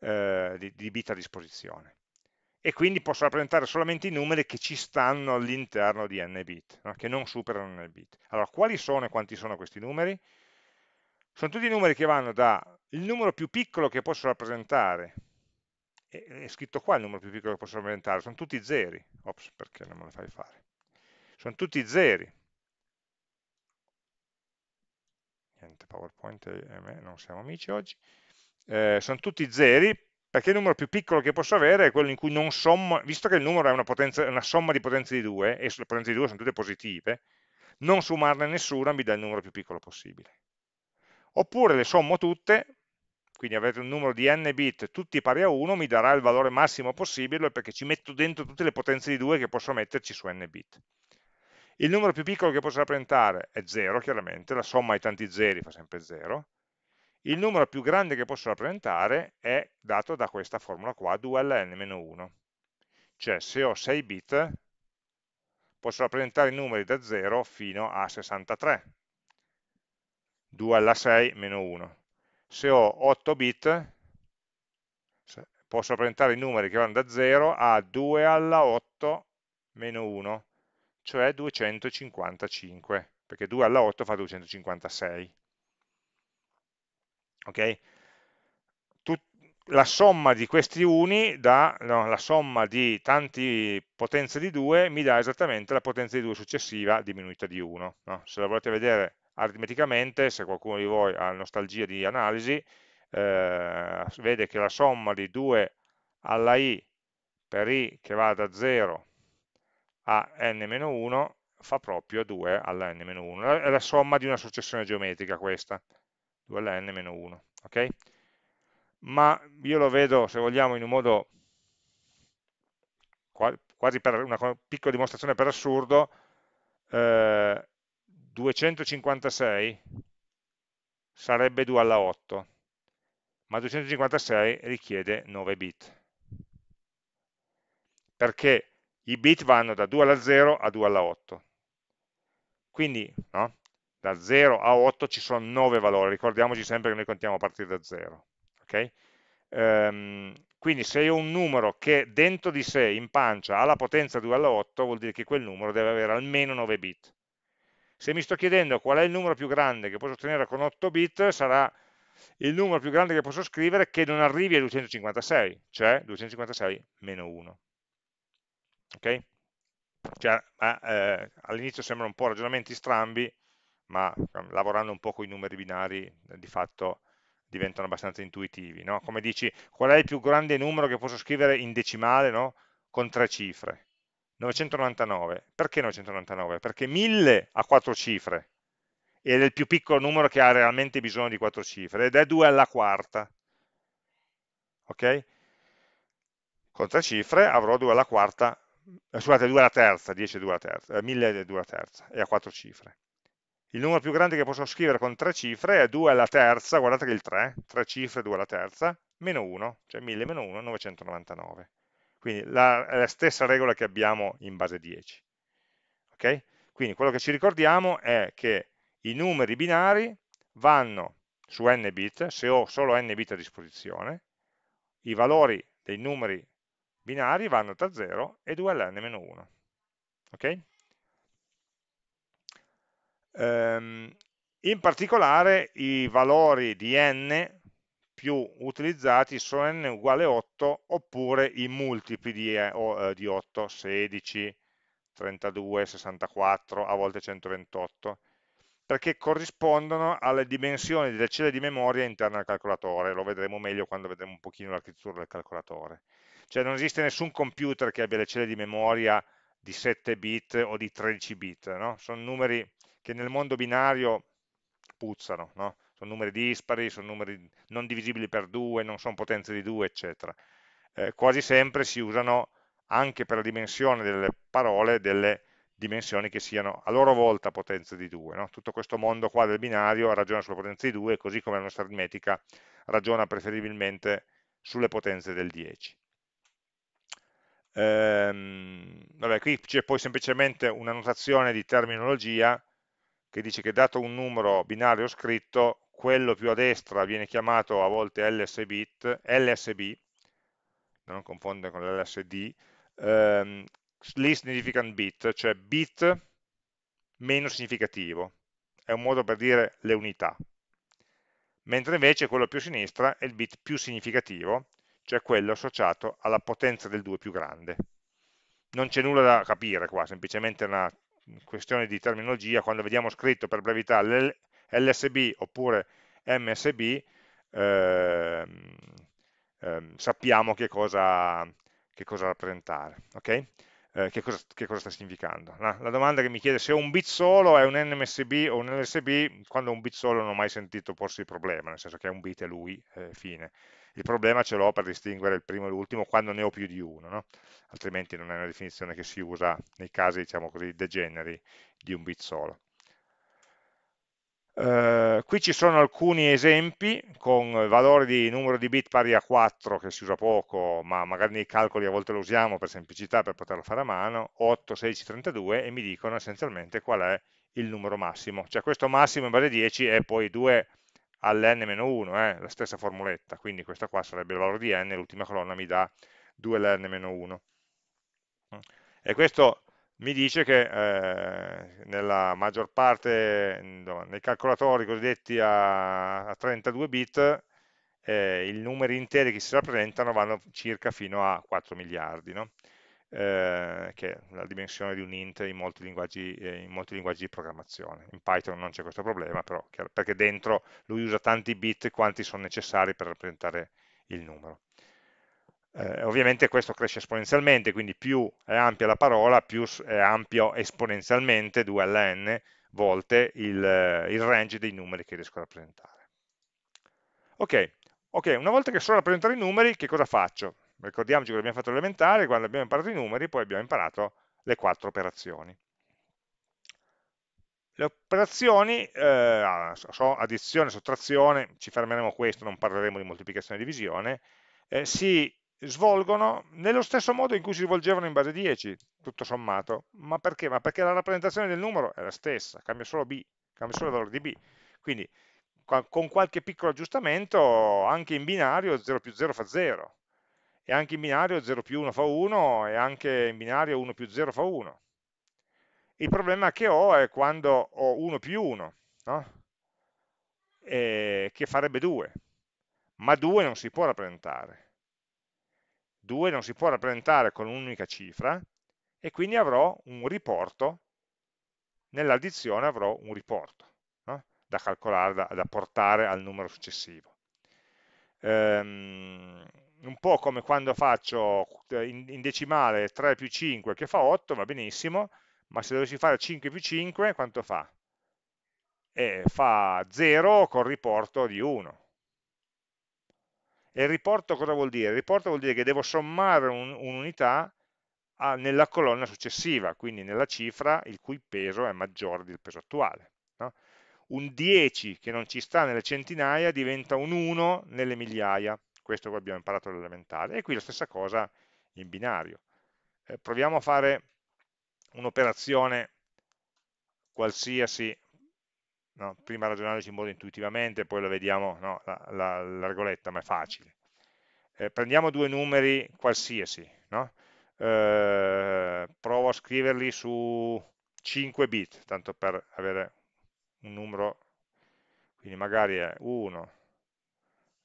eh, di, di bit a disposizione. E quindi posso rappresentare solamente i numeri che ci stanno all'interno di n bit, no, che non superano n bit. Allora, quali sono e quanti sono questi numeri? Sono tutti numeri che vanno dal numero più piccolo che posso rappresentare è, è scritto qua il numero più piccolo che posso aumentare, sono tutti zeri, ops perché non me lo fai fare, sono tutti zeri, niente PowerPoint e me non siamo amici oggi, eh, sono tutti zeri perché il numero più piccolo che posso avere è quello in cui non sommo, visto che il numero è una, potenza, una somma di potenze di 2 e le potenze di 2 sono tutte positive, non sommarne nessuna mi dà il numero più piccolo possibile. Oppure le sommo tutte, quindi avrete un numero di n bit tutti pari a 1, mi darà il valore massimo possibile perché ci metto dentro tutte le potenze di 2 che posso metterci su n bit. Il numero più piccolo che posso rappresentare è 0, chiaramente, la somma di tanti zeri fa sempre 0. Il numero più grande che posso rappresentare è dato da questa formula qua, 2ln-1. Cioè se ho 6 bit posso rappresentare i numeri da 0 fino a 63. 2 alla 6 meno 1 se ho 8 bit posso rappresentare i numeri che vanno da 0 a 2 alla 8 meno 1, cioè 255, perché 2 alla 8 fa 256. ok Tut la somma di questi uni dà, no, la somma di tanti potenze di 2 mi dà esattamente la potenza di 2 successiva diminuita di 1. No? Se la volete vedere aritmeticamente, se qualcuno di voi ha nostalgia di analisi, eh, vede che la somma di 2 alla i per i che va da 0 a n-1 fa proprio 2 alla n-1. È la somma di una successione geometrica questa, 2 alla n-1. Okay? Ma io lo vedo, se vogliamo, in un modo quasi per una piccola dimostrazione per assurdo, eh, 256 sarebbe 2 alla 8, ma 256 richiede 9 bit, perché i bit vanno da 2 alla 0 a 2 alla 8. Quindi no? da 0 a 8 ci sono 9 valori, ricordiamoci sempre che noi contiamo a partire da 0. Okay? Ehm, quindi se io ho un numero che dentro di sé, in pancia, ha la potenza 2 alla 8, vuol dire che quel numero deve avere almeno 9 bit. Se mi sto chiedendo qual è il numero più grande che posso ottenere con 8 bit, sarà il numero più grande che posso scrivere che non arrivi a 256, cioè 256 meno 1. Ok? Cioè, eh, all'inizio sembrano un po' ragionamenti strambi, ma ehm, lavorando un po' con i numeri binari, eh, di fatto diventano abbastanza intuitivi. No? Come dici, qual è il più grande numero che posso scrivere in decimale no? con tre cifre? 999. Perché 999? Perché 1000 ha 4 cifre ed è il più piccolo numero che ha realmente bisogno di 4 cifre ed è 2 alla quarta. Ok? Con 3 cifre avrò 2 alla quarta, eh, scusate, 2 alla terza, 10 2 alla terza, 1000 è 2 alla terza e ha 4 cifre. Il numero più grande che posso scrivere con 3 cifre è 2 alla terza, guardate che è il 3, 3 cifre, 2 alla terza, meno 1, cioè 1000 meno 1, 999. Quindi la, è la stessa regola che abbiamo in base 10. Okay? Quindi quello che ci ricordiamo è che i numeri binari vanno su n bit, se ho solo n bit a disposizione, i valori dei numeri binari vanno da 0 e 2 all'n-1. Okay? Ehm, in particolare i valori di n più utilizzati sono n uguale 8 oppure i multipli di, eh, eh di 8, 16, 32, 64, a volte 128, perché corrispondono alle dimensioni delle celle di memoria interne al calcolatore, lo vedremo meglio quando vedremo un pochino l'architettura del calcolatore. Cioè non esiste nessun computer che abbia le celle di memoria di 7 bit o di 13 bit, no? sono numeri che nel mondo binario puzzano, no? sono numeri dispari, sono numeri non divisibili per 2, non sono potenze di 2, eccetera. Eh, quasi sempre si usano anche per la dimensione delle parole delle dimensioni che siano a loro volta potenze di 2. No? Tutto questo mondo qua del binario ragiona sulle potenze di 2, così come la nostra aritmetica ragiona preferibilmente sulle potenze del 10. Ehm, vabbè, qui c'è poi semplicemente una notazione di terminologia che dice che dato un numero binario scritto, quello più a destra viene chiamato a volte LSBit, LSB, non confonde con l'LSD, ehm, least significant bit, cioè bit meno significativo, è un modo per dire le unità, mentre invece quello più a sinistra è il bit più significativo, cioè quello associato alla potenza del 2 più grande. Non c'è nulla da capire qua, semplicemente una questione di terminologia, quando vediamo scritto per brevità LSB oppure MSB, ehm, ehm, sappiamo che cosa, che cosa rappresentare, okay? eh, che, cosa, che, cosa, sta significando. La, la, domanda che mi chiede se un bit solo è un NMSB o un LSB, quando un bit solo non ho mai sentito porsi il problema, nel senso che è un bit è lui, eh, fine. Il problema ce l'ho per distinguere il primo e l'ultimo quando ne ho più di uno. No? altrimenti non è una definizione che si usa nei casi, diciamo così, degeneri di un bit solo. Uh, eh, qui ci sono alcuni esempi con valori di numero di bit pari a 4 che si usa poco ma magari nei calcoli a volte lo usiamo per semplicità per poterlo fare a mano 8, 16, 32 e mi dicono essenzialmente qual è il numero massimo cioè questo massimo in base a 10 è poi 2 all'n-1 eh, la stessa formuletta quindi questa qua sarebbe il valore di n l'ultima colonna mi dà 2 all'n-1 e questo mi dice che eh, nella maggior parte, nei calcolatori cosiddetti a, a 32 bit, eh, i numeri interi che si rappresentano vanno circa fino a 4 miliardi, no? eh, che è la dimensione di un int in molti, eh, in molti, linguaggi, di programmazione. In Python non c'è questo problema, però, perché dentro lui usa tanti bit quanti sono necessari per rappresentare il numero. Eh, ovviamente questo cresce esponenzialmente, quindi più è ampia la parola, più è ampio esponenzialmente 2 alla n volte il, il range dei numeri che riesco a rappresentare. Ok, una volta che so rappresentare i numeri, che cosa faccio? Ricordiamoci che abbiamo fatto l'elementare, quando abbiamo imparato i numeri, poi abbiamo imparato le quattro operazioni. Le operazioni eh, ah, sono addizione, sottrazione, ci fermeremo a questo, non parleremo di moltiplicazione e divisione, eh, si svolgono nello stesso modo in cui si svolgevano in base 10, tutto sommato. Ma perché? Ma perché la rappresentazione del numero è la stessa, cambia solo B, cambia solo il valore di B. Quindi con qualche piccolo aggiustamento anche in binario 0 più 0 fa 0 e anche in binario 0 più 1 fa 1 e anche in binario 1 più 0 fa 1 il problema che ho è quando ho 1 più 1 no? che farebbe 2 ma 2 non si può rappresentare 2 non si può rappresentare con un'unica cifra e quindi avrò un riporto, nell'addizione avrò un riporto no? da calcolare, da, da, portare al numero successivo. Ehm, un po' come quando faccio eh, in, in decimale 3 più 5 che fa 8, va benissimo, ma se dovessi fare 5 più 5 quanto fa? Eh, fa 0 col riporto di 1 e il riporto cosa vuol dire? Il riporto vuol dire che devo sommare un'unità un nella colonna successiva, quindi nella cifra il cui peso è maggiore del peso attuale. No? Un 10 che non ci sta nelle centinaia diventa un 1 nelle migliaia, questo abbiamo imparato all'elementare. E qui la stessa cosa in binario. Eh, proviamo a fare un'operazione qualsiasi no? prima ragionarci in modo intuitivamente, poi lo vediamo, no? l'argoletta, la, la, ma è facile. Eh, prendiamo due numeri qualsiasi, no? eh, provo a scriverli su 5 bit, tanto per avere un numero, quindi magari è 1,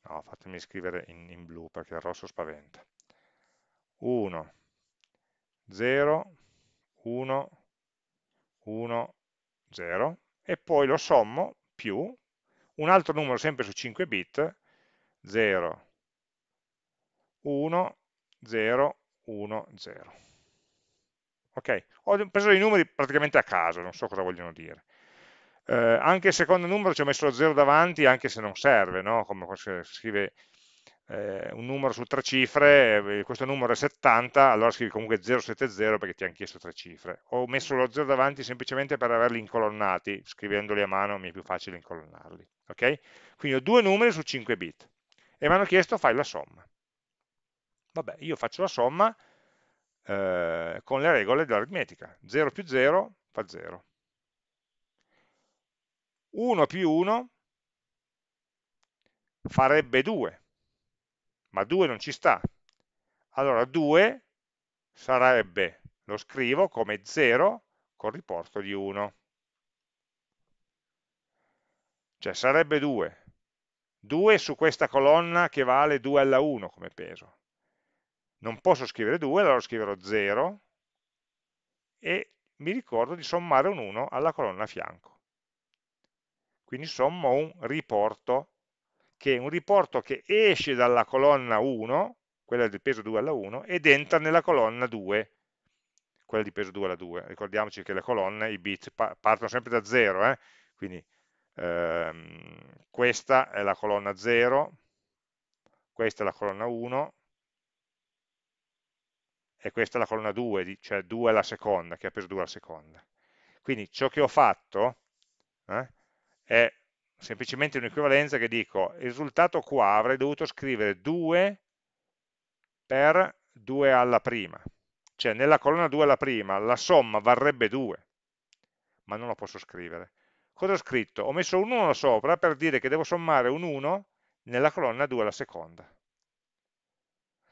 no, fatemi scrivere in, in blu perché il rosso spaventa, 1, 0, 1, 1, 0, e poi lo sommo più un altro numero sempre su 5 bit, 0, 1, 0, 1, 0. Ok, ho preso i numeri praticamente a caso, non so cosa vogliono dire. Eh, anche il secondo numero ci ho messo lo 0 davanti, anche se non serve, no? come si scrive eh, un numero su tre cifre, eh, questo numero è 70, allora scrivi comunque 070 perché ti hanno chiesto tre cifre. Ho messo lo 0 davanti semplicemente per averli incolonnati, scrivendoli a mano mi è più facile incolonnarli. Okay? Quindi ho due numeri su 5 bit e mi hanno chiesto fai la somma. Vabbè, io faccio la somma eh, con le regole dell'aritmetica. 0 più 0 fa 0. 1 più 1 farebbe 2 ma 2 non ci sta. Allora 2 sarebbe, lo scrivo come 0 con riporto di 1. Cioè sarebbe 2. 2 su questa colonna che vale 2 alla 1 come peso. Non posso scrivere 2, allora scriverò 0 e mi ricordo di sommare un 1 alla colonna a fianco. Quindi sommo un riporto che è un riporto che esce dalla colonna 1, quella di peso 2 alla 1, ed entra nella colonna 2, quella di peso 2 alla 2. Ricordiamoci che le colonne, i bit, partono sempre da 0, eh? quindi ehm, questa è la colonna 0, questa è la colonna 1, e questa è la colonna 2, cioè 2 alla seconda, che ha peso 2 alla seconda. Quindi ciò che ho fatto eh, è semplicemente un'equivalenza che dico il risultato qua avrei dovuto scrivere 2 per 2 alla prima cioè nella colonna 2 alla prima la somma varrebbe 2 ma non lo posso scrivere cosa ho scritto? ho messo un 1 sopra per dire che devo sommare un 1 nella colonna 2 alla seconda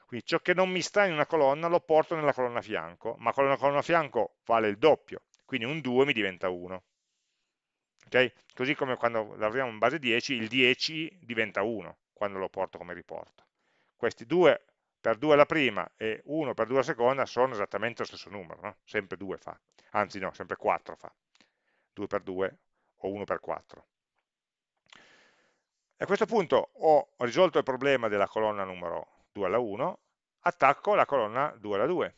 quindi ciò che non mi sta in una colonna lo porto nella colonna fianco ma con la colonna fianco vale il doppio quindi un 2 mi diventa 1 Okay? Così come quando lavoriamo in base 10, il 10 diventa 1 quando lo porto come riporto. Questi 2 per 2 alla prima e 1 per 2 alla seconda sono esattamente lo stesso numero, no? sempre 2 fa, anzi no, sempre 4 fa, 2 per 2 o 1 per 4. A questo punto ho risolto il problema della colonna numero 2 alla 1, attacco la colonna 2 alla 2,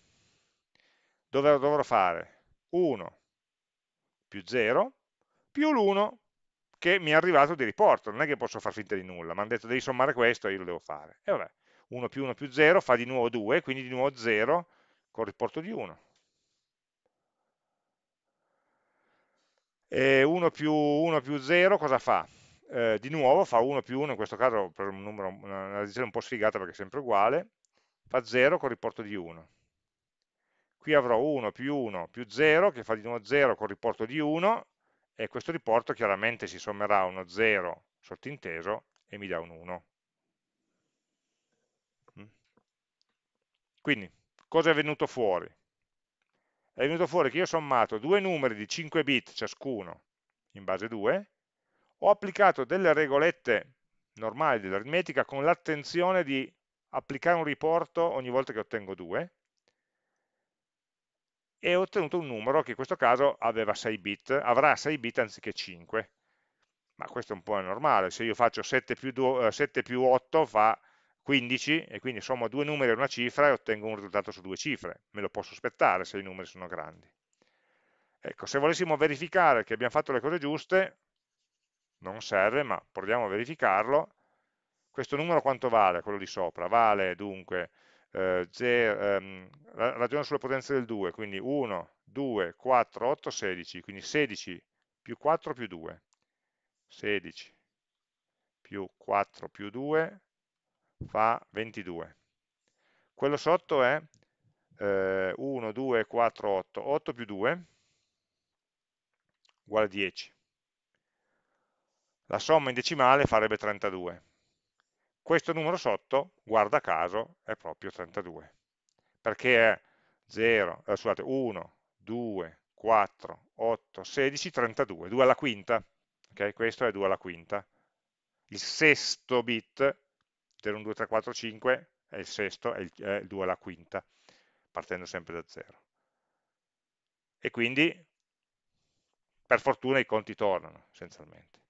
dove dovrò fare 1 più 0 più l'1 che mi è arrivato di riporto, non è che posso far finta di nulla, mi hanno detto devi sommare questo e io lo devo fare. E vabbè, 1 più 1 più 0 fa di nuovo 2, quindi di nuovo 0 con riporto di 1. E 1 più 1 più 0 cosa fa? Eh, di nuovo fa 1 più 1, in questo caso per un numero, una radizione un po' sfigata perché è sempre uguale, fa 0 con riporto di 1. Qui avrò 1 più 1 più 0 che fa di nuovo 0 con riporto di 1 e questo riporto chiaramente si sommerà a uno 0 sottinteso e mi dà un 1. Mm. Quindi, cosa è venuto fuori? È venuto fuori che io ho sommato due numeri di 5 bit ciascuno in base 2, ho applicato delle regolette normali dell'aritmetica con l'attenzione di applicare un riporto ogni volta che ottengo 2, e ho ottenuto un numero che in questo caso 6 bit, avrà 6 bit anziché 5. Ma questo è un po' normale, se io faccio 7 più, 2, 7 eh, più 8 fa 15 e quindi sommo due numeri e una cifra e ottengo un risultato su due cifre, me lo posso aspettare se i numeri sono grandi. Ecco, se volessimo verificare che abbiamo fatto le cose giuste, non serve, ma proviamo a verificarlo, questo numero quanto vale? Quello di sopra, vale dunque eh, ehm, ragiona sulle potenze del 2, quindi 1, 2, 4, 8, 16, quindi 16 più 4 più 2, 16 più 4 più 2 fa 22. Quello sotto è eh, 1, 2, 4, 8, 8 più 2 uguale a 10. La somma in decimale farebbe 32 questo numero sotto, guarda caso, è proprio 32, perché è 0, eh, scusate, 1, 2, 4, 8, 16, 32, 2 alla quinta, ok? questo è 2 alla quinta. Il sesto bit, 0, 1, 2, 3, 4, 5, è il sesto, è il, è il 2 alla quinta, partendo sempre da 0. E quindi, per fortuna, i conti tornano, essenzialmente.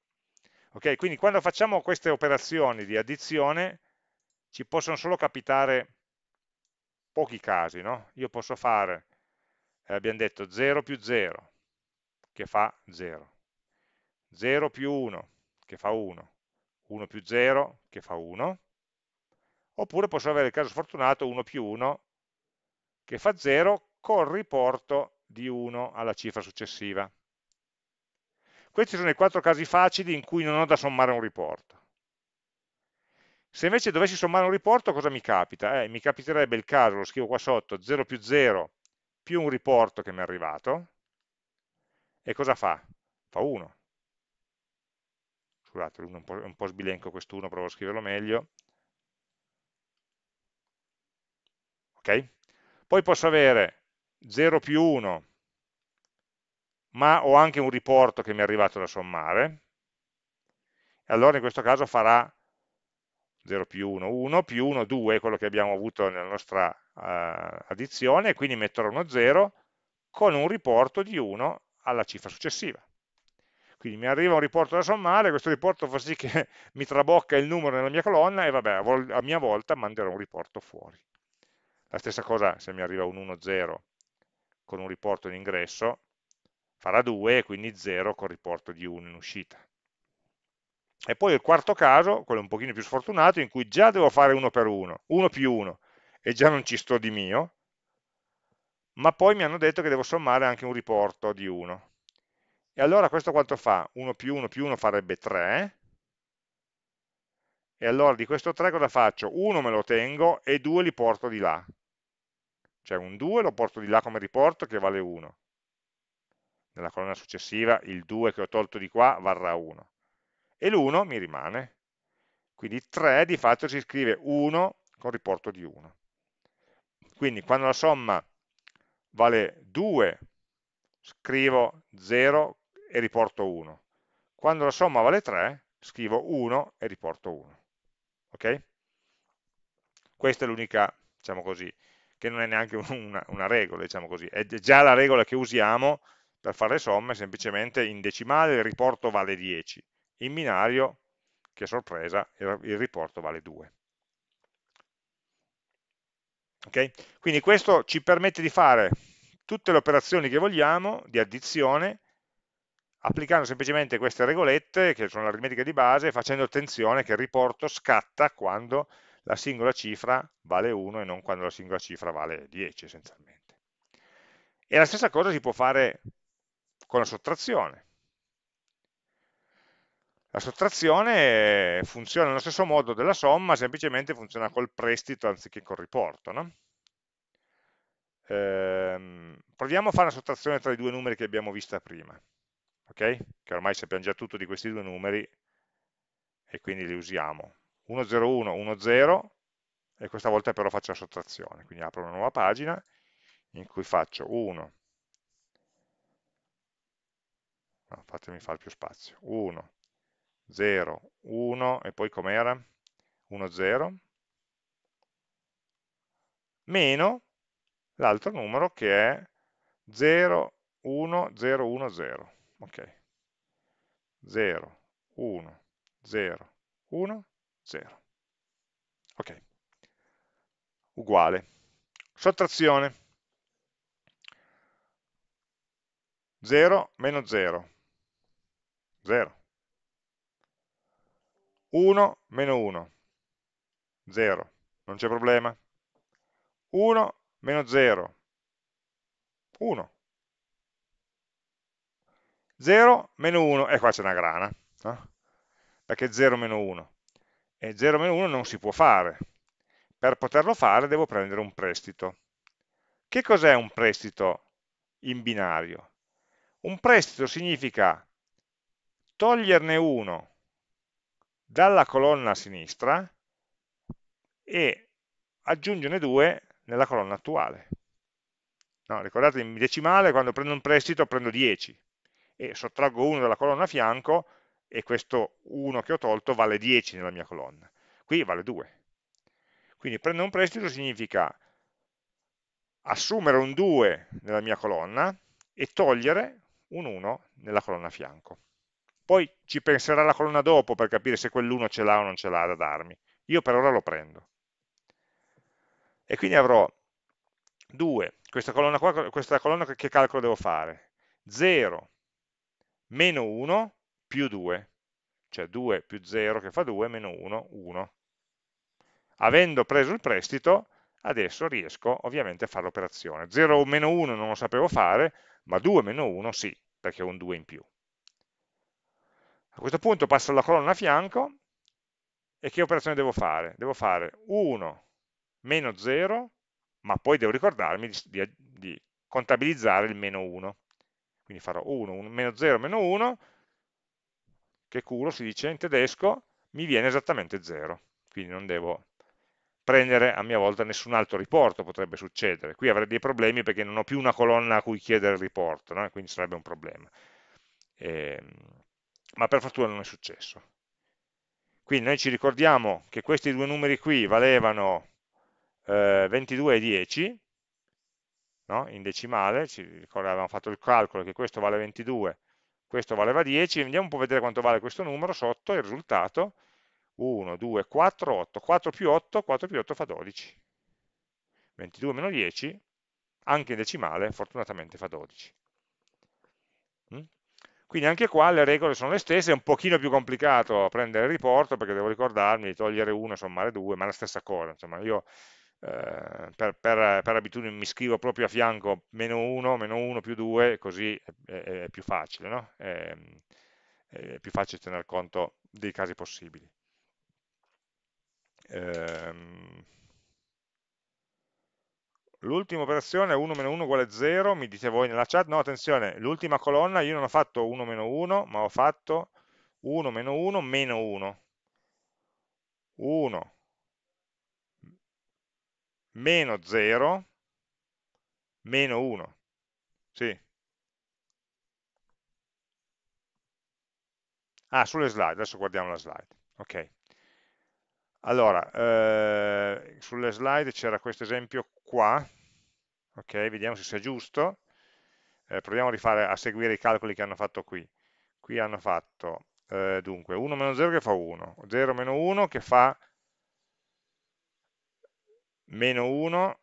Okay? Quindi quando facciamo queste operazioni di addizione ci possono solo capitare pochi casi. No? Io posso fare, eh, abbiamo detto, 0 più 0, che fa 0. 0 più 1, che fa 1. 1 più 0, che fa 1. Oppure posso avere il caso sfortunato 1 più 1, che fa 0, col riporto di 1 alla cifra successiva. Questi sono i quattro casi facili in cui non ho da sommare un riporto. Se invece dovessi sommare un riporto, cosa mi capita? Eh, mi capiterebbe il caso, lo scrivo qua sotto, 0 più 0 più un riporto che mi è arrivato, e cosa fa? Fa 1. Scusate, è un po', un po sbilenco quest'uno, provo a scriverlo meglio. Ok? Poi posso avere 0 più 1 ma ho anche un riporto che mi è arrivato da sommare, e allora in questo caso farà 0 più 1, 1 più 1, 2, quello che abbiamo avuto nella nostra uh, addizione, e quindi metterò uno 0 con un riporto di 1 alla cifra successiva. Quindi mi arriva un riporto da sommare, questo riporto fa sì che mi trabocca il numero nella mia colonna e vabbè, a mia volta manderò un riporto fuori. La stessa cosa se mi arriva un 1, 0 con un riporto in ingresso, farà 2 e quindi 0 con riporto di 1 in uscita. E poi il quarto caso, quello un pochino più sfortunato, in cui già devo fare 1 per 1, 1 più 1, e già non ci sto di mio, ma poi mi hanno detto che devo sommare anche un riporto di 1. E allora questo quanto fa? 1 più 1 più 1 farebbe 3, e allora di questo 3 cosa faccio? 1 me lo tengo e 2 li porto di là. Cioè un 2 lo porto di là come riporto che vale 1 nella colonna successiva il 2 che ho tolto di qua varrà 1 e l'1 mi rimane quindi 3 di fatto si scrive 1 con riporto di 1 quindi quando la somma vale 2 scrivo 0 e riporto 1 quando la somma vale 3 scrivo 1 e riporto 1 ok? questa è l'unica diciamo così che non è neanche una, una regola diciamo così è già la regola che usiamo per fare le somme semplicemente in decimale il riporto vale 10, in binario, che sorpresa, il riporto vale 2. Okay? Quindi questo ci permette di fare tutte le operazioni che vogliamo di addizione applicando semplicemente queste regolette che sono l'aritmetica di base facendo attenzione che il riporto scatta quando la singola cifra vale 1 e non quando la singola cifra vale 10 essenzialmente. E la stessa cosa si può fare con la sottrazione. La sottrazione funziona nello stesso modo della somma, semplicemente funziona col prestito anziché col riporto. No? Ehm, proviamo a fare una sottrazione tra i due numeri che abbiamo visto prima, okay? che ormai sappiamo già tutto di questi due numeri e quindi li usiamo. 101, 10 e questa volta però faccio la sottrazione, quindi apro una nuova pagina in cui faccio 1, Ah, fatemi fare più spazio, 1, 0, 1 e poi com'era? 1, 0, meno l'altro numero che è 0, 1, 0, 1, 0, ok, 0, 1, 0, 1, 0, ok, uguale, sottrazione, 0, meno 0, 0. 1, meno 1, 0, non c'è problema. 1, meno 0, 1. 0, meno 1, e eh, qua c'è una grana, no? perché 0, meno 1. E 0, meno 1 non si può fare. Per poterlo fare devo prendere un prestito. Che cos'è un prestito in binario? Un prestito significa toglierne uno dalla colonna a sinistra e aggiungerne due nella colonna attuale. No, ricordate in decimale quando prendo un prestito prendo 10 e sottraggo uno dalla colonna a fianco e questo 1 che ho tolto vale 10 nella mia colonna. Qui vale 2. Quindi prendo un prestito significa assumere un 2 nella mia colonna e togliere un 1 nella colonna a fianco poi ci penserà la colonna dopo per capire se quell'uno ce l'ha o non ce l'ha da darmi. Io per ora lo prendo. E quindi avrò 2, questa colonna, qua, questa colonna che, calcolo devo fare? 0, meno 1, più 2. Cioè 2 più 0 che fa 2, meno 1, 1. Avendo preso il prestito, adesso riesco ovviamente a fare l'operazione. 0 meno 1 non lo sapevo fare, ma 2 meno 1 sì, perché ho un 2 in più. A questo punto passo la colonna a fianco e che operazione devo fare? Devo fare 1 meno 0, ma poi devo ricordarmi di, di, di contabilizzare il meno 1. Quindi farò 1, 1 meno 0, meno 1, che culo si dice in tedesco, mi viene esattamente 0. Quindi non devo prendere a mia volta nessun altro riporto, potrebbe succedere. Qui avrei dei problemi perché non ho più una colonna a cui chiedere il riporto, no? quindi sarebbe un problema. Ehm ma per fortuna non è successo. Quindi noi ci ricordiamo che questi due numeri qui valevano eh, 22 e 10, no? in decimale, ci avevamo fatto il calcolo che questo vale 22, questo valeva 10, andiamo un po' a vedere quanto vale questo numero sotto, il risultato 1, 2, 4, 8, 4 più 8, 4 più 8 fa 12, 22 meno 10, anche in decimale fortunatamente fa 12. Quindi anche qua le regole sono le stesse, è un pochino più complicato prendere il riporto perché devo ricordarmi di togliere uno, sommare due, ma è la stessa cosa. Insomma, io eh, per, per, per, abitudine mi scrivo proprio a fianco meno 1, meno 1 più 2, così è, è, è più facile, no? è, ehm, è, più facile tener conto dei casi possibili. Ehm l'ultima operazione 1-1 uguale 0, mi dite voi nella chat, no attenzione, l'ultima colonna io non ho fatto 1-1, ma ho fatto 1-1 meno 1, 1 meno 0 meno 1, sì. Ah, sulle slide, adesso guardiamo la slide, ok. Allora, eh, sulle slide c'era questo esempio qua, ok? Vediamo se sia giusto, eh, proviamo a, rifare, a seguire i calcoli che hanno fatto qui, qui hanno fatto, eh, dunque, 1 meno 0 che fa 1, 0 meno 1 che fa meno 1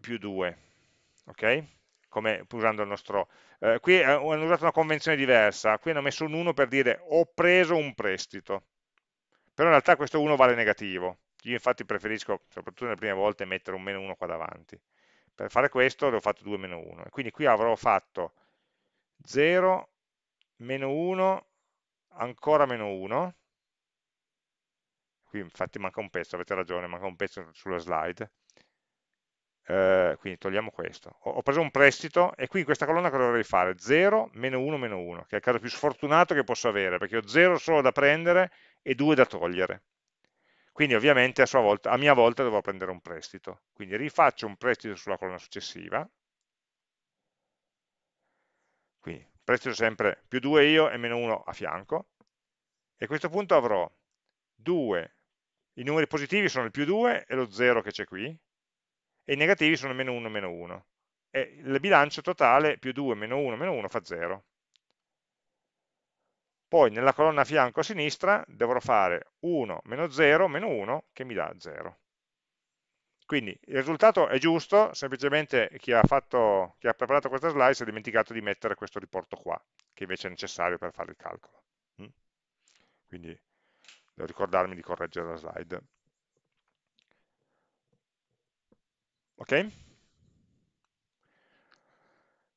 più 2, ok? Come usando il nostro... Eh, qui eh, hanno usato una convenzione diversa, qui hanno messo un 1 per dire ho preso un prestito, però in realtà questo 1 vale negativo, io infatti preferisco, soprattutto nelle prime volte, mettere un meno 1 qua davanti. Per fare questo devo fatto 2 meno 1. Quindi qui avrò fatto 0, meno 1, ancora meno 1. Qui infatti manca un pezzo, avete ragione, manca un pezzo sulla slide. Eh, quindi togliamo questo. Ho, ho, preso un prestito e qui in questa colonna cosa dovrei fare? 0, meno 1, meno 1, che è il caso più sfortunato che posso avere, perché ho 0 solo da prendere e 2 da togliere quindi ovviamente a, volta, a mia volta dovrò prendere un prestito. Quindi rifaccio un prestito sulla colonna successiva, quindi prestito sempre più 2 io e meno 1 a fianco, e a questo punto avrò 2, i numeri positivi sono il più 2 e lo 0 che c'è qui, e i negativi sono meno 1, meno 1, e il bilancio totale più 2, meno 1, meno 1 fa 0. Poi nella colonna a fianco a sinistra dovrò fare 1 meno 0 meno 1 che mi dà 0. Quindi il risultato è giusto, semplicemente chi ha, fatto, chi ha preparato questa slide si è dimenticato di mettere questo riporto qua, che invece è necessario per fare il calcolo. Hm? Quindi devo ricordarmi di correggere la slide. Ok?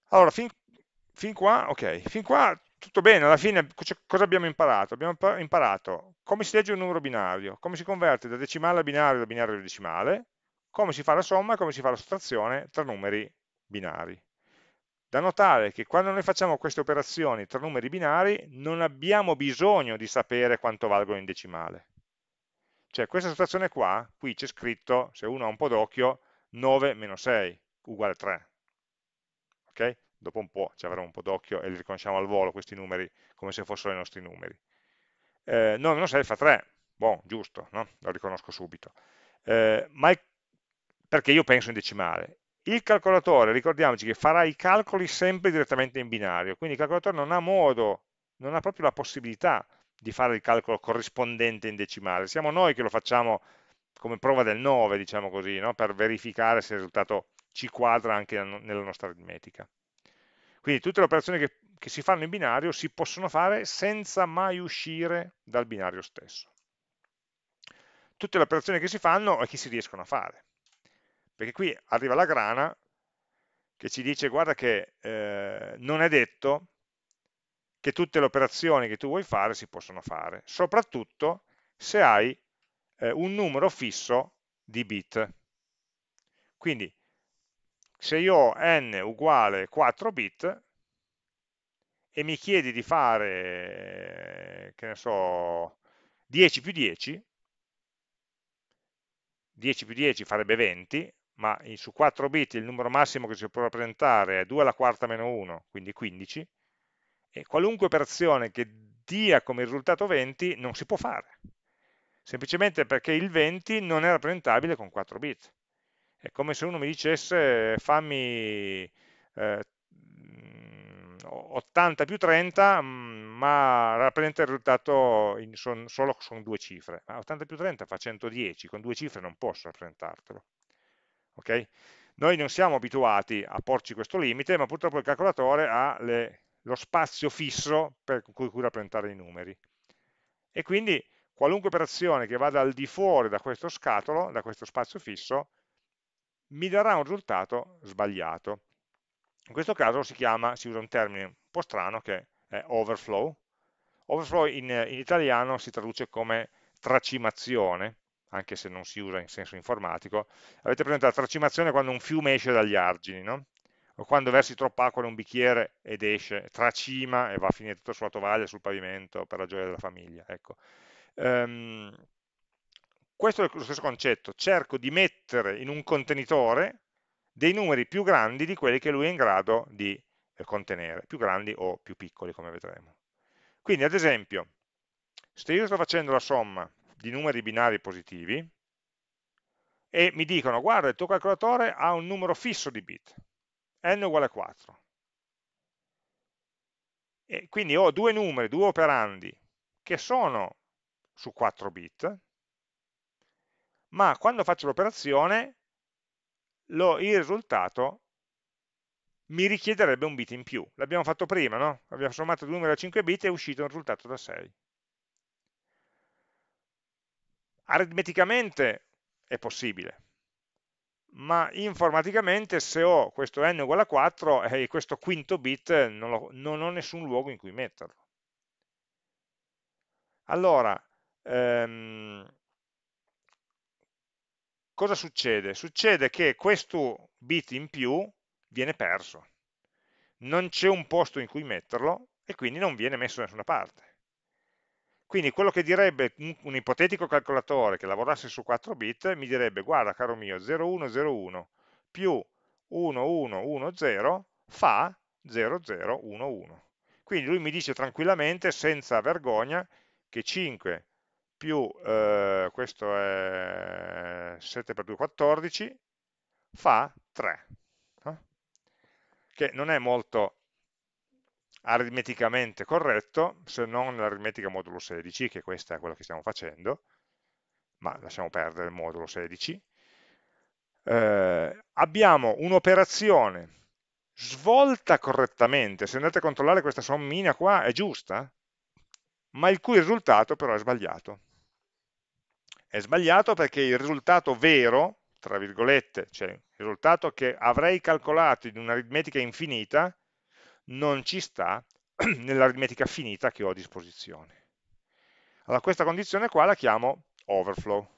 Allora, fin, fin, qua, ok, fin qua tutto bene, alla fine cioè, cosa abbiamo imparato? Abbiamo imparato come si legge un numero binario, come si converte da decimale a binario, da binario a decimale, come si fa la somma e come si fa la sottrazione tra numeri binari. Da notare che quando noi facciamo queste operazioni tra numeri binari non abbiamo bisogno di sapere quanto valgono in decimale. Cioè questa sottrazione qua, qui c'è scritto, se uno ha un po' d'occhio, 9 6 uguale 3. Okay? dopo un po' ci avremo un po' d'occhio e li riconosciamo al volo questi numeri come se fossero i nostri numeri. Eh, 9 meno 6 fa 3, buon, giusto, no? lo riconosco subito. Eh, ma il... perché io penso in decimale. Il calcolatore, ricordiamoci che farà i calcoli sempre direttamente in binario, quindi il calcolatore non ha modo, non ha proprio la possibilità di fare il calcolo corrispondente in decimale. Siamo noi che lo facciamo come prova del 9, diciamo così, no? per verificare se il risultato ci quadra anche nella nostra aritmetica. Quindi tutte le operazioni che, che si fanno in binario si possono fare senza mai uscire dal binario stesso. Tutte le operazioni che si fanno e che si riescono a fare. Perché qui arriva la grana che ci dice guarda che eh, non è detto che tutte le operazioni che tu vuoi fare si possono fare, soprattutto se hai eh, un numero fisso di bit. Quindi se io ho n uguale 4 bit e mi chiedi di fare, che ne so, 10 più 10, 10 più 10 farebbe 20, ma su 4 bit il numero massimo che si può rappresentare è 2 alla quarta meno 1, quindi 15, e qualunque operazione che dia come risultato 20 non si può fare, semplicemente perché il 20 non è rappresentabile con 4 bit. È come se uno mi dicesse fammi eh, 80 mm, più 30, mm, ma rappresenta il risultato in, son, solo con due cifre. Ma 80 più 30 fa 110, con due cifre non posso rappresentartelo. Okay? Noi non siamo abituati a porci questo limite, ma purtroppo il calcolatore ha le, lo spazio fisso per cui, cui rappresentare i numeri. E quindi qualunque operazione che vada al di fuori da questo scatolo, da questo spazio fisso, mi darà un risultato sbagliato. In questo caso si, chiama, si usa un termine un po' strano che è overflow. Overflow in, in italiano si traduce come tracimazione, anche se non si usa in senso informatico. Avete presente la tracimazione quando un fiume esce dagli argini, no? o quando versi troppa acqua in un bicchiere ed esce, tracima e va a finire tutto sulla tovaglia, sul pavimento, per la gioia della famiglia. Ecco. Um, questo è lo stesso concetto, cerco di mettere in un contenitore dei numeri più grandi di quelli che lui è in grado di eh, contenere, più grandi o più piccoli come vedremo. Quindi ad esempio, se io sto facendo la somma di numeri binari positivi e mi dicono guarda il tuo calcolatore ha un numero fisso di bit, n uguale a 4. E quindi ho due numeri, due operandi che sono su 4 bit, ma quando faccio l'operazione il risultato mi richiederebbe un bit in più. L'abbiamo fatto prima, no? Abbiamo sommato 2 numero da 5 bit e è uscito un risultato da 6. Aritmeticamente è possibile, ma informaticamente se ho questo n uguale a 4 e eh, questo quinto bit non, lo, non, ho nessun luogo in cui metterlo. Allora, ehm, cosa succede? Succede che questo bit in più viene perso, non c'è un posto in cui metterlo e quindi non viene messo da nessuna parte. Quindi quello che direbbe un ipotetico calcolatore che lavorasse su 4 bit mi direbbe guarda caro mio 0101 più 1110 fa 0011. Quindi lui mi dice tranquillamente senza vergogna che 5 più, eh, questo è 7 per 2, 14, fa 3, eh? che non è molto aritmeticamente corretto, se non nell'aritmetica modulo 16, che questa è quella che stiamo facendo, ma lasciamo perdere il modulo 16, eh, abbiamo un'operazione svolta correttamente, se andate a controllare questa sommina qua è giusta, ma il cui risultato però è sbagliato. È sbagliato perché il risultato vero, tra virgolette, cioè il risultato che avrei calcolato in un'aritmetica infinita, non ci sta nell'aritmetica finita che ho a disposizione. Allora questa condizione qua la chiamo overflow.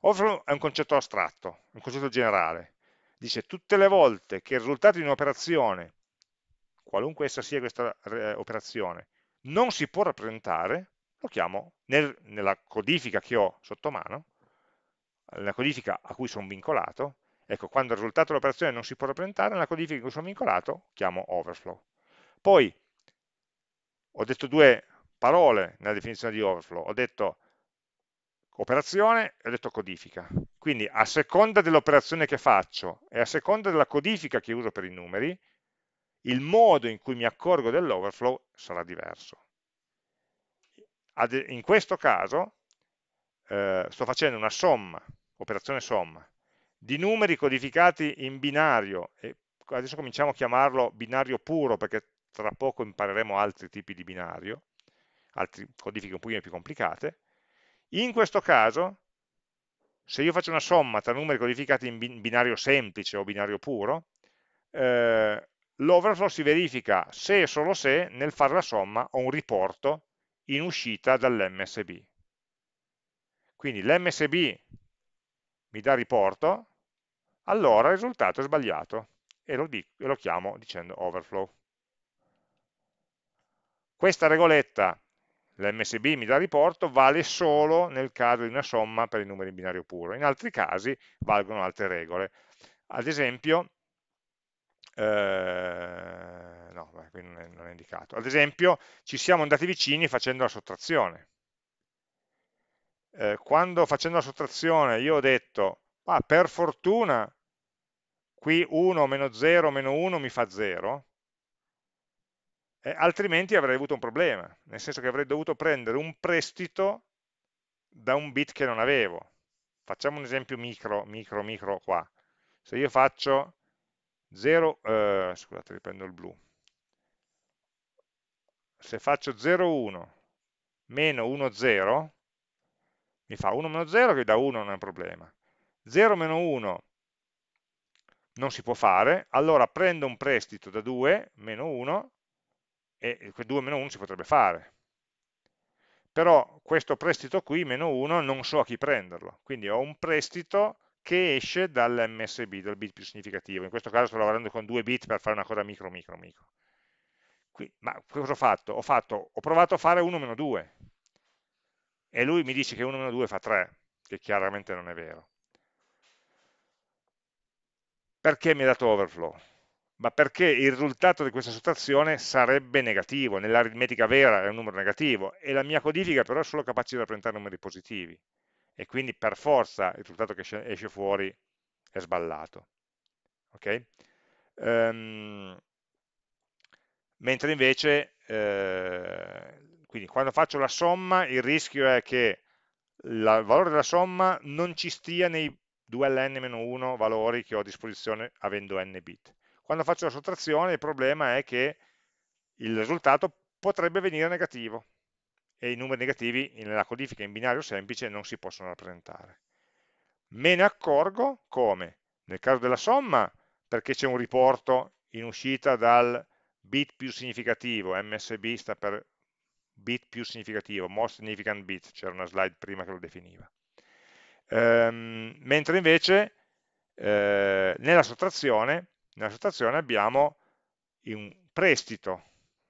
Overflow è un concetto astratto, un concetto generale. Dice tutte le volte che il risultato di un'operazione, qualunque essa sia questa eh, operazione, non si può rappresentare, lo chiamo nel, nella codifica che ho sotto mano, nella codifica a cui sono vincolato, ecco, quando il risultato dell'operazione non si può rappresentare, nella codifica a cui sono vincolato, chiamo overflow. Poi, ho detto due parole nella definizione di overflow, ho detto operazione e ho detto codifica. Quindi a seconda dell'operazione che faccio e a seconda della codifica che uso per i numeri, il modo in cui mi accorgo dell'overflow sarà diverso in questo caso eh, sto facendo una somma, operazione somma, di numeri codificati in binario, e adesso cominciamo a chiamarlo binario puro perché tra poco impareremo altri tipi di binario, altre codifiche un pochino più complicate, in questo caso se io faccio una somma tra numeri codificati in binario semplice o binario puro, eh, l'overflow si verifica se e solo se nel fare la somma ho un riporto in uscita dall'MSB. Quindi l'MSB mi dà riporto, allora il risultato è sbagliato e lo, dico, e lo chiamo dicendo overflow. Questa regoletta, l'MSB mi dà riporto, vale solo nel caso di una somma per i numeri in binario puro, in altri casi valgono altre regole. Ad esempio, eh, no, beh, qui non è, non è indicato. Ad esempio, ci siamo andati vicini facendo la sottrazione. Eh, quando facendo la sottrazione io ho detto, ah, per fortuna qui 1 meno 0 meno 1 mi fa 0, eh, altrimenti avrei avuto un problema, nel senso che avrei dovuto prendere un prestito da un bit che non avevo. Facciamo un esempio micro, micro, micro qua. Se io faccio 0, eh, scusate riprendo il blu, se faccio 0, 1, meno 1, 0, mi fa 1 meno 0 che da 1 non è un problema, 0 meno 1 non si può fare, allora prendo un prestito da 2 meno 1 e 2 meno 1 si potrebbe fare. Però questo prestito qui, meno 1, non so a chi prenderlo, quindi ho un prestito che esce dall'MSB, dal bit più significativo. In questo caso sto lavorando con due bit per fare una cosa micro, micro, micro. Qui, ma cosa ho fatto? ho fatto? Ho provato a fare 1-2 e lui mi dice che 1-2 fa 3, che chiaramente non è vero. Perché mi ha dato overflow? ma perché il risultato di questa sottrazione sarebbe negativo, nell'aritmetica vera è un numero negativo, e la mia codifica però è solo capace di rappresentare numeri positivi e quindi per forza il risultato che esce, fuori è sballato. Okay? Um, mentre invece, eh, quindi quando faccio la somma, il rischio è che la, il valore della somma non ci stia nei 2ln-1 valori che ho a disposizione avendo n bit. Quando faccio la sottrazione il problema è che il risultato potrebbe venire negativo, e i numeri negativi nella codifica in binario semplice non si possono rappresentare. Me ne accorgo come? Nel caso della somma, perché c'è un riporto in uscita dal bit più significativo, MSB sta per bit più significativo, most significant bit, c'era una slide prima che lo definiva. Ehm, mentre invece eh, nella, sottrazione, nella, sottrazione, abbiamo un prestito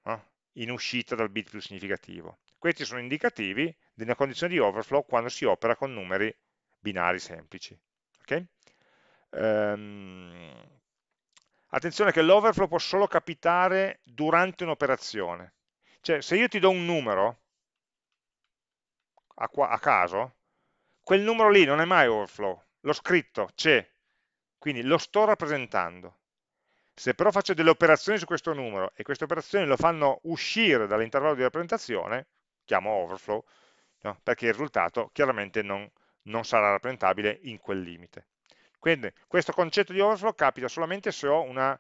no? in uscita dal bit più significativo. Questi sono indicativi di una condizione di overflow quando si opera con numeri binari semplici. Okay? Um, attenzione che l'overflow può solo capitare durante un'operazione. Cioè, se io ti do un numero a, qua, a caso, quel numero lì non è mai overflow, l'ho scritto, c'è, quindi lo sto rappresentando. Se però faccio delle operazioni su questo numero e queste operazioni lo fanno uscire dall'intervallo di rappresentazione, chiamo overflow, no? perché il risultato chiaramente non, non sarà rappresentabile in quel limite. Quindi questo concetto di overflow capita solamente se ho una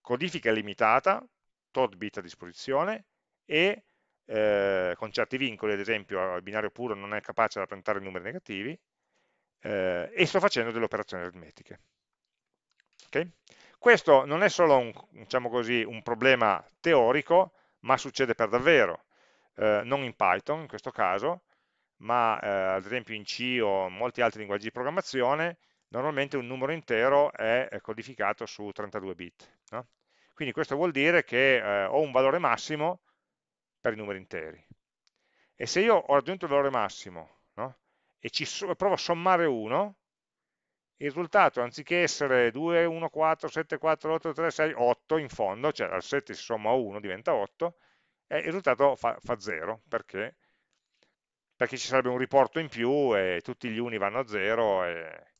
codifica limitata, tot bit a disposizione, e eh, con certi vincoli, ad esempio il binario puro non è capace di rappresentare numeri negativi, eh, e sto facendo delle operazioni aritmetiche. Okay? Questo non è solo un, diciamo così, un problema teorico, ma succede per davvero eh, non in Python in questo caso, ma eh, ad esempio in C o in molti altri linguaggi di programmazione, normalmente un numero intero è, codificato su 32 bit. No? Quindi questo vuol dire che eh, ho un valore massimo per i numeri interi. E se io ho raggiunto il valore massimo no? e so provo a sommare 1, il risultato anziché essere 2, 1, 4, 7, 4, 8, 3, 6, 8 in fondo, cioè al 7 si somma 1 diventa 8, e eh, il risultato fa, fa 0, perché? Perché ci sarebbe un riporto in più e tutti gli uni vanno a 0 e,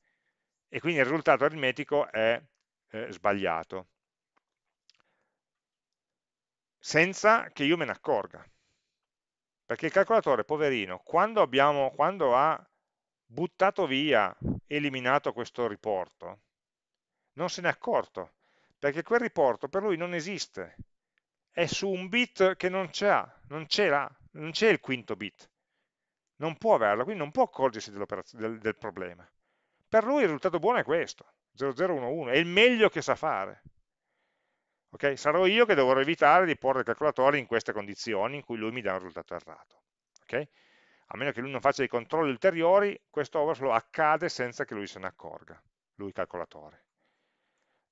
e quindi il risultato aritmetico è eh, sbagliato senza che io me ne accorga. Perché il calcolatore, poverino, quando, abbiamo, quando, ha buttato via, eliminato questo riporto, non se n'è accorto, perché quel riporto per lui non esiste è su un bit che non c'è, non c'è il quinto bit, non può averlo, quindi non può accorgersi del, del problema. Per lui il risultato buono è questo, 0011, è il meglio che sa fare. Okay? Sarò io che dovrò evitare di porre il calcolatore in queste condizioni in cui lui mi dà un risultato errato. Okay? A meno che lui non faccia dei controlli ulteriori, questo overflow accade senza che lui se ne accorga, lui calcolatore.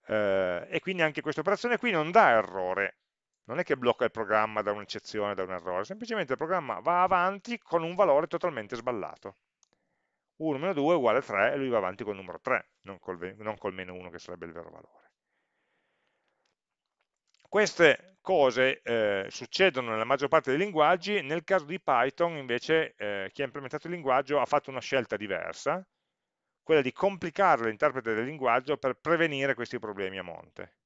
Eh, e quindi anche questa operazione qui non dà errore non è che blocca il programma da un'eccezione, da un errore, semplicemente il programma va avanti con un valore totalmente sballato. 1 meno 2 uguale 3 e lui va avanti col numero 3, non col, non col meno 1 che sarebbe il vero valore. Queste cose eh, succedono nella maggior parte dei linguaggi, nel caso di Python invece eh, chi ha implementato il linguaggio ha fatto una scelta diversa, quella di complicare l'interprete del linguaggio per prevenire questi problemi a monte.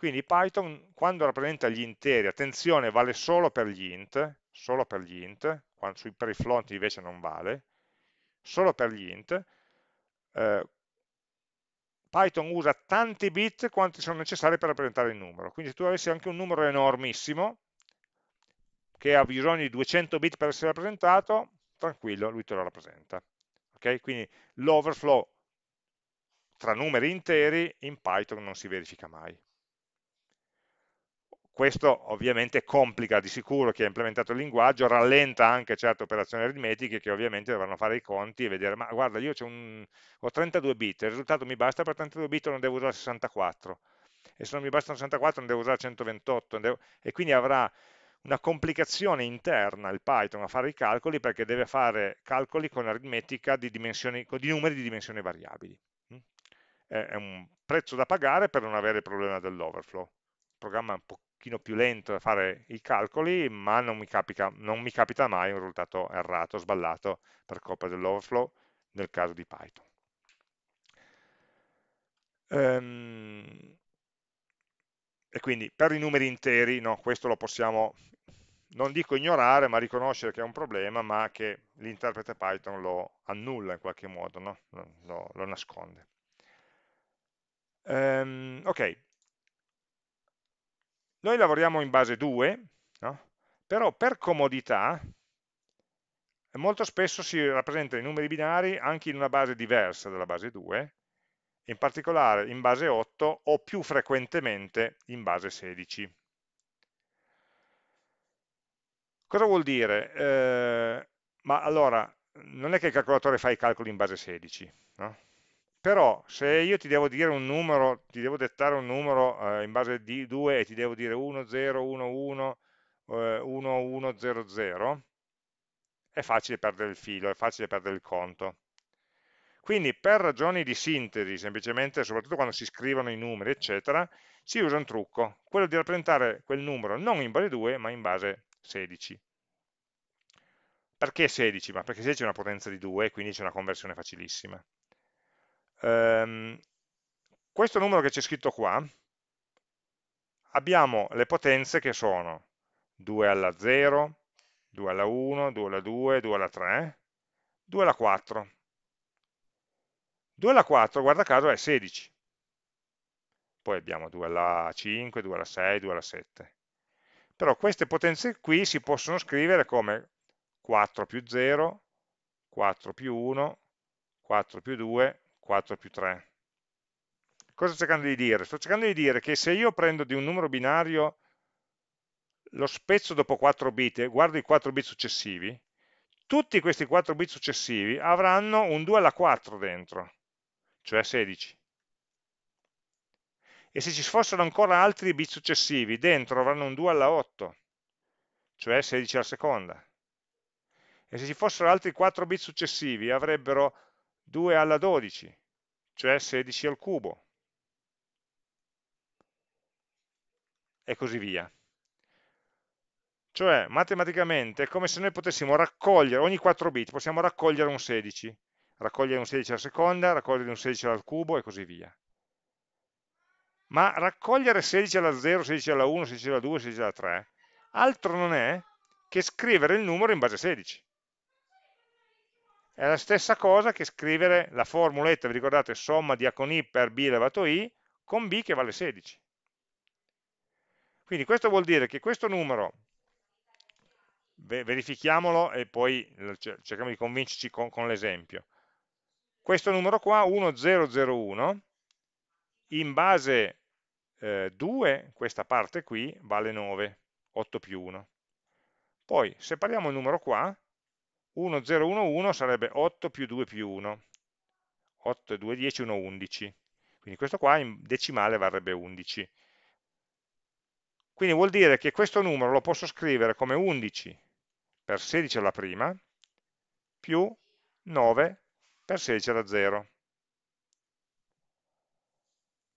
Quindi Python quando rappresenta gli interi, attenzione, vale solo per gli int, solo per gli int, quando, per i float invece non vale, solo per gli int, eh, Python usa tanti bit quanti sono necessari per rappresentare il numero. Quindi se tu avessi anche un numero enormissimo, che ha bisogno di 200 bit per essere rappresentato, tranquillo, lui te lo rappresenta. Okay? Quindi l'overflow tra numeri interi in Python non si verifica mai. Questo ovviamente complica di sicuro chi ha implementato il linguaggio, rallenta anche certe operazioni aritmetiche che ovviamente dovranno fare i conti e vedere, ma guarda io un, ho 32 bit, il risultato mi basta per 32 bit o non devo usare 64, e se non mi bastano 64 non devo usare 128, devo, e quindi avrà una complicazione interna il Python a fare i calcoli perché deve fare calcoli con aritmetica di, di numeri di dimensioni variabili. Mm? È un prezzo da pagare per non avere il problema dell'overflow programma un pochino più lento da fare i calcoli, ma non mi, capica, non mi capita mai un risultato errato, sballato per colpa dell'overflow nel caso di Python. Um, e quindi per i numeri interi, no, questo lo possiamo, non dico ignorare, ma riconoscere che è un problema, ma che l'interprete Python lo annulla in qualche modo, no? lo, lo, nasconde. Um, ok, noi lavoriamo in base 2, no? però per comodità molto spesso si rappresentano i numeri binari anche in una base diversa dalla base 2, in particolare in base 8 o più frequentemente in base 16. Cosa vuol dire? Eh, ma allora, non è che il calcolatore fa i calcoli in base 16, no? però se io ti devo dire un numero, ti devo dettare un numero eh, in base di 2 e ti devo dire 1, 0, 1, 1, eh, 1, 1, 0, 0, è facile perdere il filo, è facile perdere il conto. Quindi per ragioni di sintesi, semplicemente, soprattutto quando si scrivono i numeri, eccetera, si usa un trucco, quello di rappresentare quel numero non in base 2, ma in base 16. Perché 16? Ma perché 16 è una potenza di 2, quindi c'è una conversione facilissima ehm, questo numero che c'è scritto qua, abbiamo le potenze che sono 2 alla 0, 2 alla 1, 2 alla 2, 2 alla 3, 2 alla 4. 2 alla 4, guarda caso, è 16. Poi abbiamo 2 alla 5, 2 alla 6, 2 alla 7. Però queste potenze qui si possono scrivere come 4 più 0, 4 più 1, 4 più 2, 4 più 3. Cosa sto cercando di dire? Sto cercando di dire che se io prendo di un numero binario lo spezzo dopo 4 bit e guardo i 4 bit successivi, tutti questi 4 bit successivi avranno un 2 alla 4 dentro, cioè 16. E se ci fossero ancora altri bit successivi, dentro avranno un 2 alla 8, cioè 16 alla seconda. E se ci fossero altri 4 bit successivi, avrebbero 2 alla 12, cioè 16 al cubo, e così via. Cioè, matematicamente, è come se noi potessimo raccogliere, ogni 4 bit possiamo raccogliere un 16, raccogliere un 16 alla seconda, raccogliere un 16 al cubo e così via. Ma raccogliere 16 alla 0, 16 alla 1, 16 alla 2, 16 alla 3, altro non è che scrivere il numero in base a 16 è la stessa cosa che scrivere la formuletta, vi ricordate, somma di A con I per B elevato I, con B che vale 16. Quindi questo vuol dire che questo numero, verifichiamolo e poi eh, cerchiamo di convincerci con, con l'esempio, questo numero qua, 1001, in base eh, 2, questa parte qui, vale 9, 8 più 1. Poi separiamo il numero qua, 1, 0, 1, 1 sarebbe 8 più 2 più 1, 8, 2, 10, 1, 11, quindi questo qua in decimale varrebbe 11. Quindi vuol dire che questo numero lo posso scrivere come 11 per 16 alla prima, più 9 per 16 alla 0.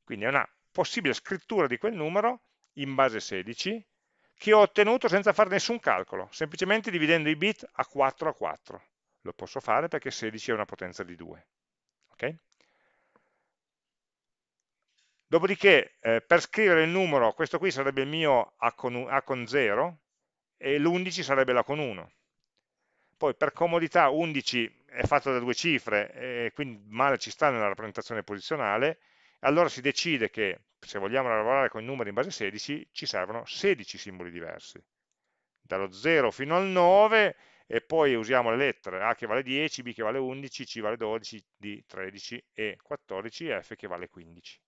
Quindi è una possibile scrittura di quel numero in base 16 che ho ottenuto senza fare nessun calcolo, semplicemente dividendo i bit a 4 a 4. Lo posso fare perché 16 è una potenza di 2. Okay? Dopodiché, eh, per scrivere il numero, questo qui sarebbe il mio A con, A con 0 e l'11 sarebbe l'A con 1. Poi, per comodità, 11 è fatto da due cifre, e quindi male ci sta nella rappresentazione posizionale, allora si decide che se vogliamo lavorare con i numeri in base 16, ci servono 16 simboli diversi. Dallo 0 fino al 9 e poi usiamo le lettere A che vale 10, B che vale 11, C vale 12, D 13 e 14, F che vale 15.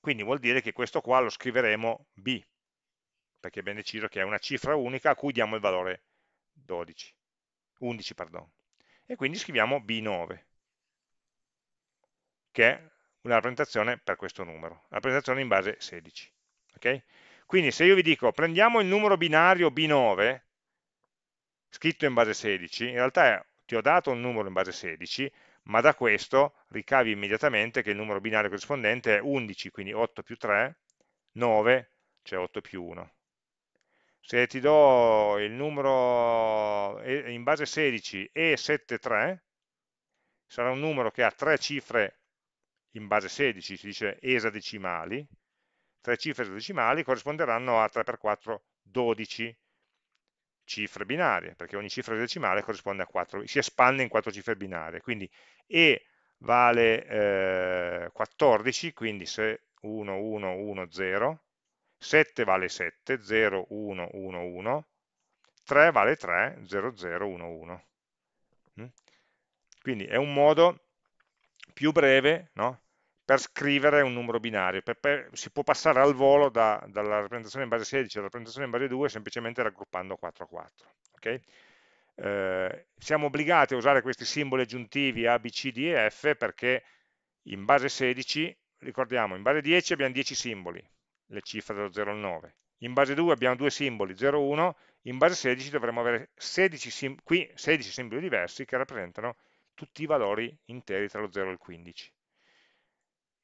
Quindi vuol dire che questo qua lo scriveremo B, perché abbiamo deciso che è una cifra unica a cui diamo il valore 12, 11. Pardon. E quindi scriviamo B9, che una rappresentazione per questo numero, una rappresentazione in base 16. Okay? Quindi se io vi dico prendiamo il numero binario B9, scritto in base 16, in realtà ti ho dato un numero in base 16, ma da questo ricavi immediatamente che il numero binario corrispondente è 11, quindi 8 più 3, 9, cioè 8 più 1. Se ti do il numero in base 16 e 73, sarà un numero che ha tre cifre in base 16 si dice esadecimali, tre cifre esadecimali corrisponderanno a 3 per 4, 12 cifre binarie, perché ogni cifra decimale corrisponde a 4, si espande in 4 cifre binarie, quindi E vale eh, 14, quindi se 1, 1, 1, 0, 7 vale 7, 0, 1, 1, 1, 3 vale 3, 0, 0, 1, 1. Quindi è un modo più breve no? per scrivere un numero binario. Per, per, si può passare al volo da, dalla rappresentazione in base 16 alla rappresentazione in base 2 semplicemente raggruppando 4 a 4. Okay? Eh, siamo obbligati a usare questi simboli aggiuntivi A, B, C, D e F perché in base 16, ricordiamo, in base 10 abbiamo 10 simboli, le cifre dallo 0 al 9. In base 2 abbiamo due simboli, 0 1. In base 16 dovremmo avere 16 sim qui 16 simboli diversi che rappresentano tutti i valori interi tra lo 0 e il 15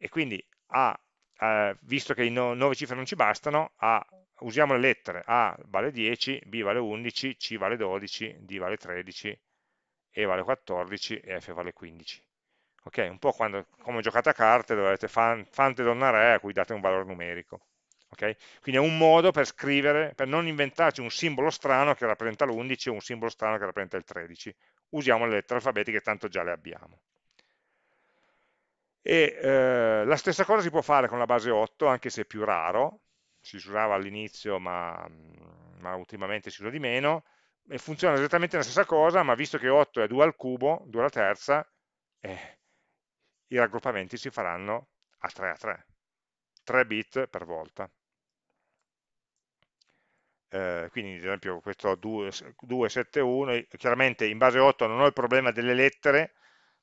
e quindi A, eh, visto che le no, 9 cifre non ci bastano, A, usiamo le lettere A vale 10, B vale 11, C vale 12, D vale 13, E vale 14 e F vale 15. Ok, un po' quando, come giocate a carte dove avete fan, fante donna re a cui date un valore numerico. Okay? Quindi è un modo per scrivere, per non inventarci un simbolo strano che rappresenta l'11 o un simbolo strano che rappresenta il 13. Usiamo le lettere alfabetiche, tanto già le abbiamo e eh, la stessa cosa si può fare con la base 8 anche se è più raro si usava all'inizio ma, ma, ultimamente si usa di meno e funziona esattamente la stessa cosa ma visto che 8 è 2 al cubo 2 alla terza eh, i raggruppamenti si faranno a 3 a 3 3 bit per volta eh, quindi ad esempio questo 271 chiaramente in base 8 non ho il problema delle lettere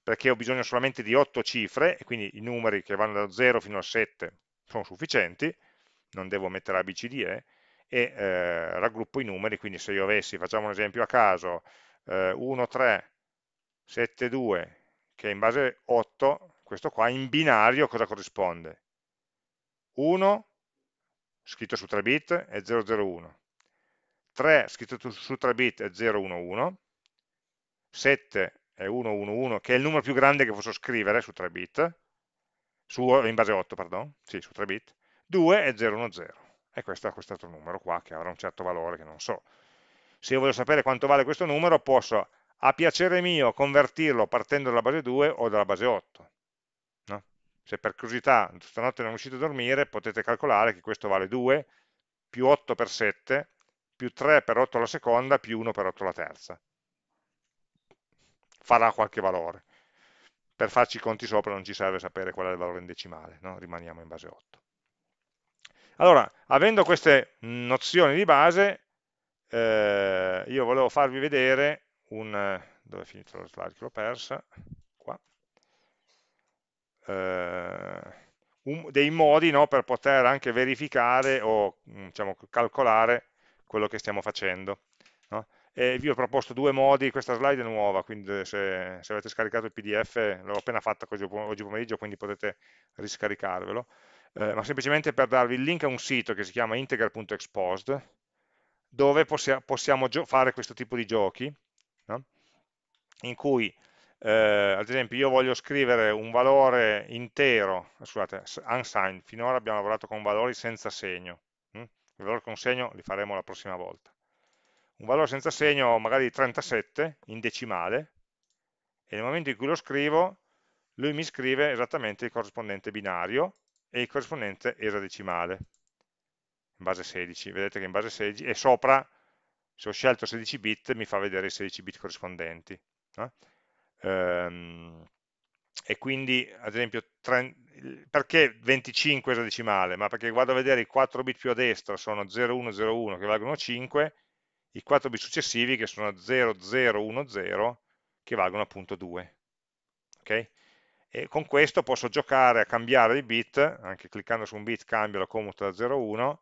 perché ho bisogno solamente di 8 cifre, e quindi i numeri che vanno da 0 fino a 7 sono sufficienti, non devo mettere ABCDE, e eh, raggruppo i numeri, quindi se io avessi, facciamo un esempio a caso, eh, 1, 3, 7, 2, che è in base 8, questo qua in binario cosa corrisponde? 1 scritto su 3 bit è 001, 3 scritto su 3 bit è 011, 7 è 111, che è il numero più grande che posso scrivere su 3 bit, su, in base 8, pardon, sì, su 3 bit, 2 è 010, e questo è quest'altro numero qua che avrà un certo valore che non so. Se io voglio sapere quanto vale questo numero, posso a piacere mio convertirlo partendo dalla base 2 o dalla base 8. No? Se per curiosità stanotte non riuscite a dormire, potete calcolare che questo vale 2 più 8 per 7 più 3 per 8 alla seconda più 1 per 8 alla terza farà qualche valore. Per farci i conti sopra non ci serve sapere qual è il valore in decimale, no? rimaniamo in base 8. Allora, avendo queste nozioni di base, eh, io volevo farvi vedere un... dove è finito lo slide che l'ho persa? Qua. Eh, un, dei modi no, per poter anche verificare o diciamo, calcolare quello che stiamo facendo. No? eh, vi ho proposto due modi, questa slide è nuova, quindi se, se avete scaricato il pdf, l'ho appena fatta oggi pomeriggio, quindi potete riscaricarvelo, eh, ma semplicemente per darvi il link a un sito che si chiama integer.exposed, dove possia, possiamo fare questo tipo di giochi, no? in cui eh, ad esempio io voglio scrivere un valore intero, scusate, unsigned, finora abbiamo lavorato con valori senza segno, hm? i valori con segno li faremo la prossima volta un valore senza segno magari 37 in decimale e nel momento in cui lo scrivo lui mi scrive esattamente il corrispondente binario e il corrispondente esadecimale in base 16, vedete che in base 16 e sopra se ho scelto 16 bit mi fa vedere i 16 bit corrispondenti no? ehm, e quindi ad esempio tre, perché 25 esadecimale? ma perché vado a vedere i 4 bit più a destra sono 0101 che valgono 5 i 4 bit successivi che sono 0, 0, 1, 0 che valgono appunto 2 okay? e con questo posso giocare a cambiare i bit anche cliccando su un bit cambio la commuta da 0 a 1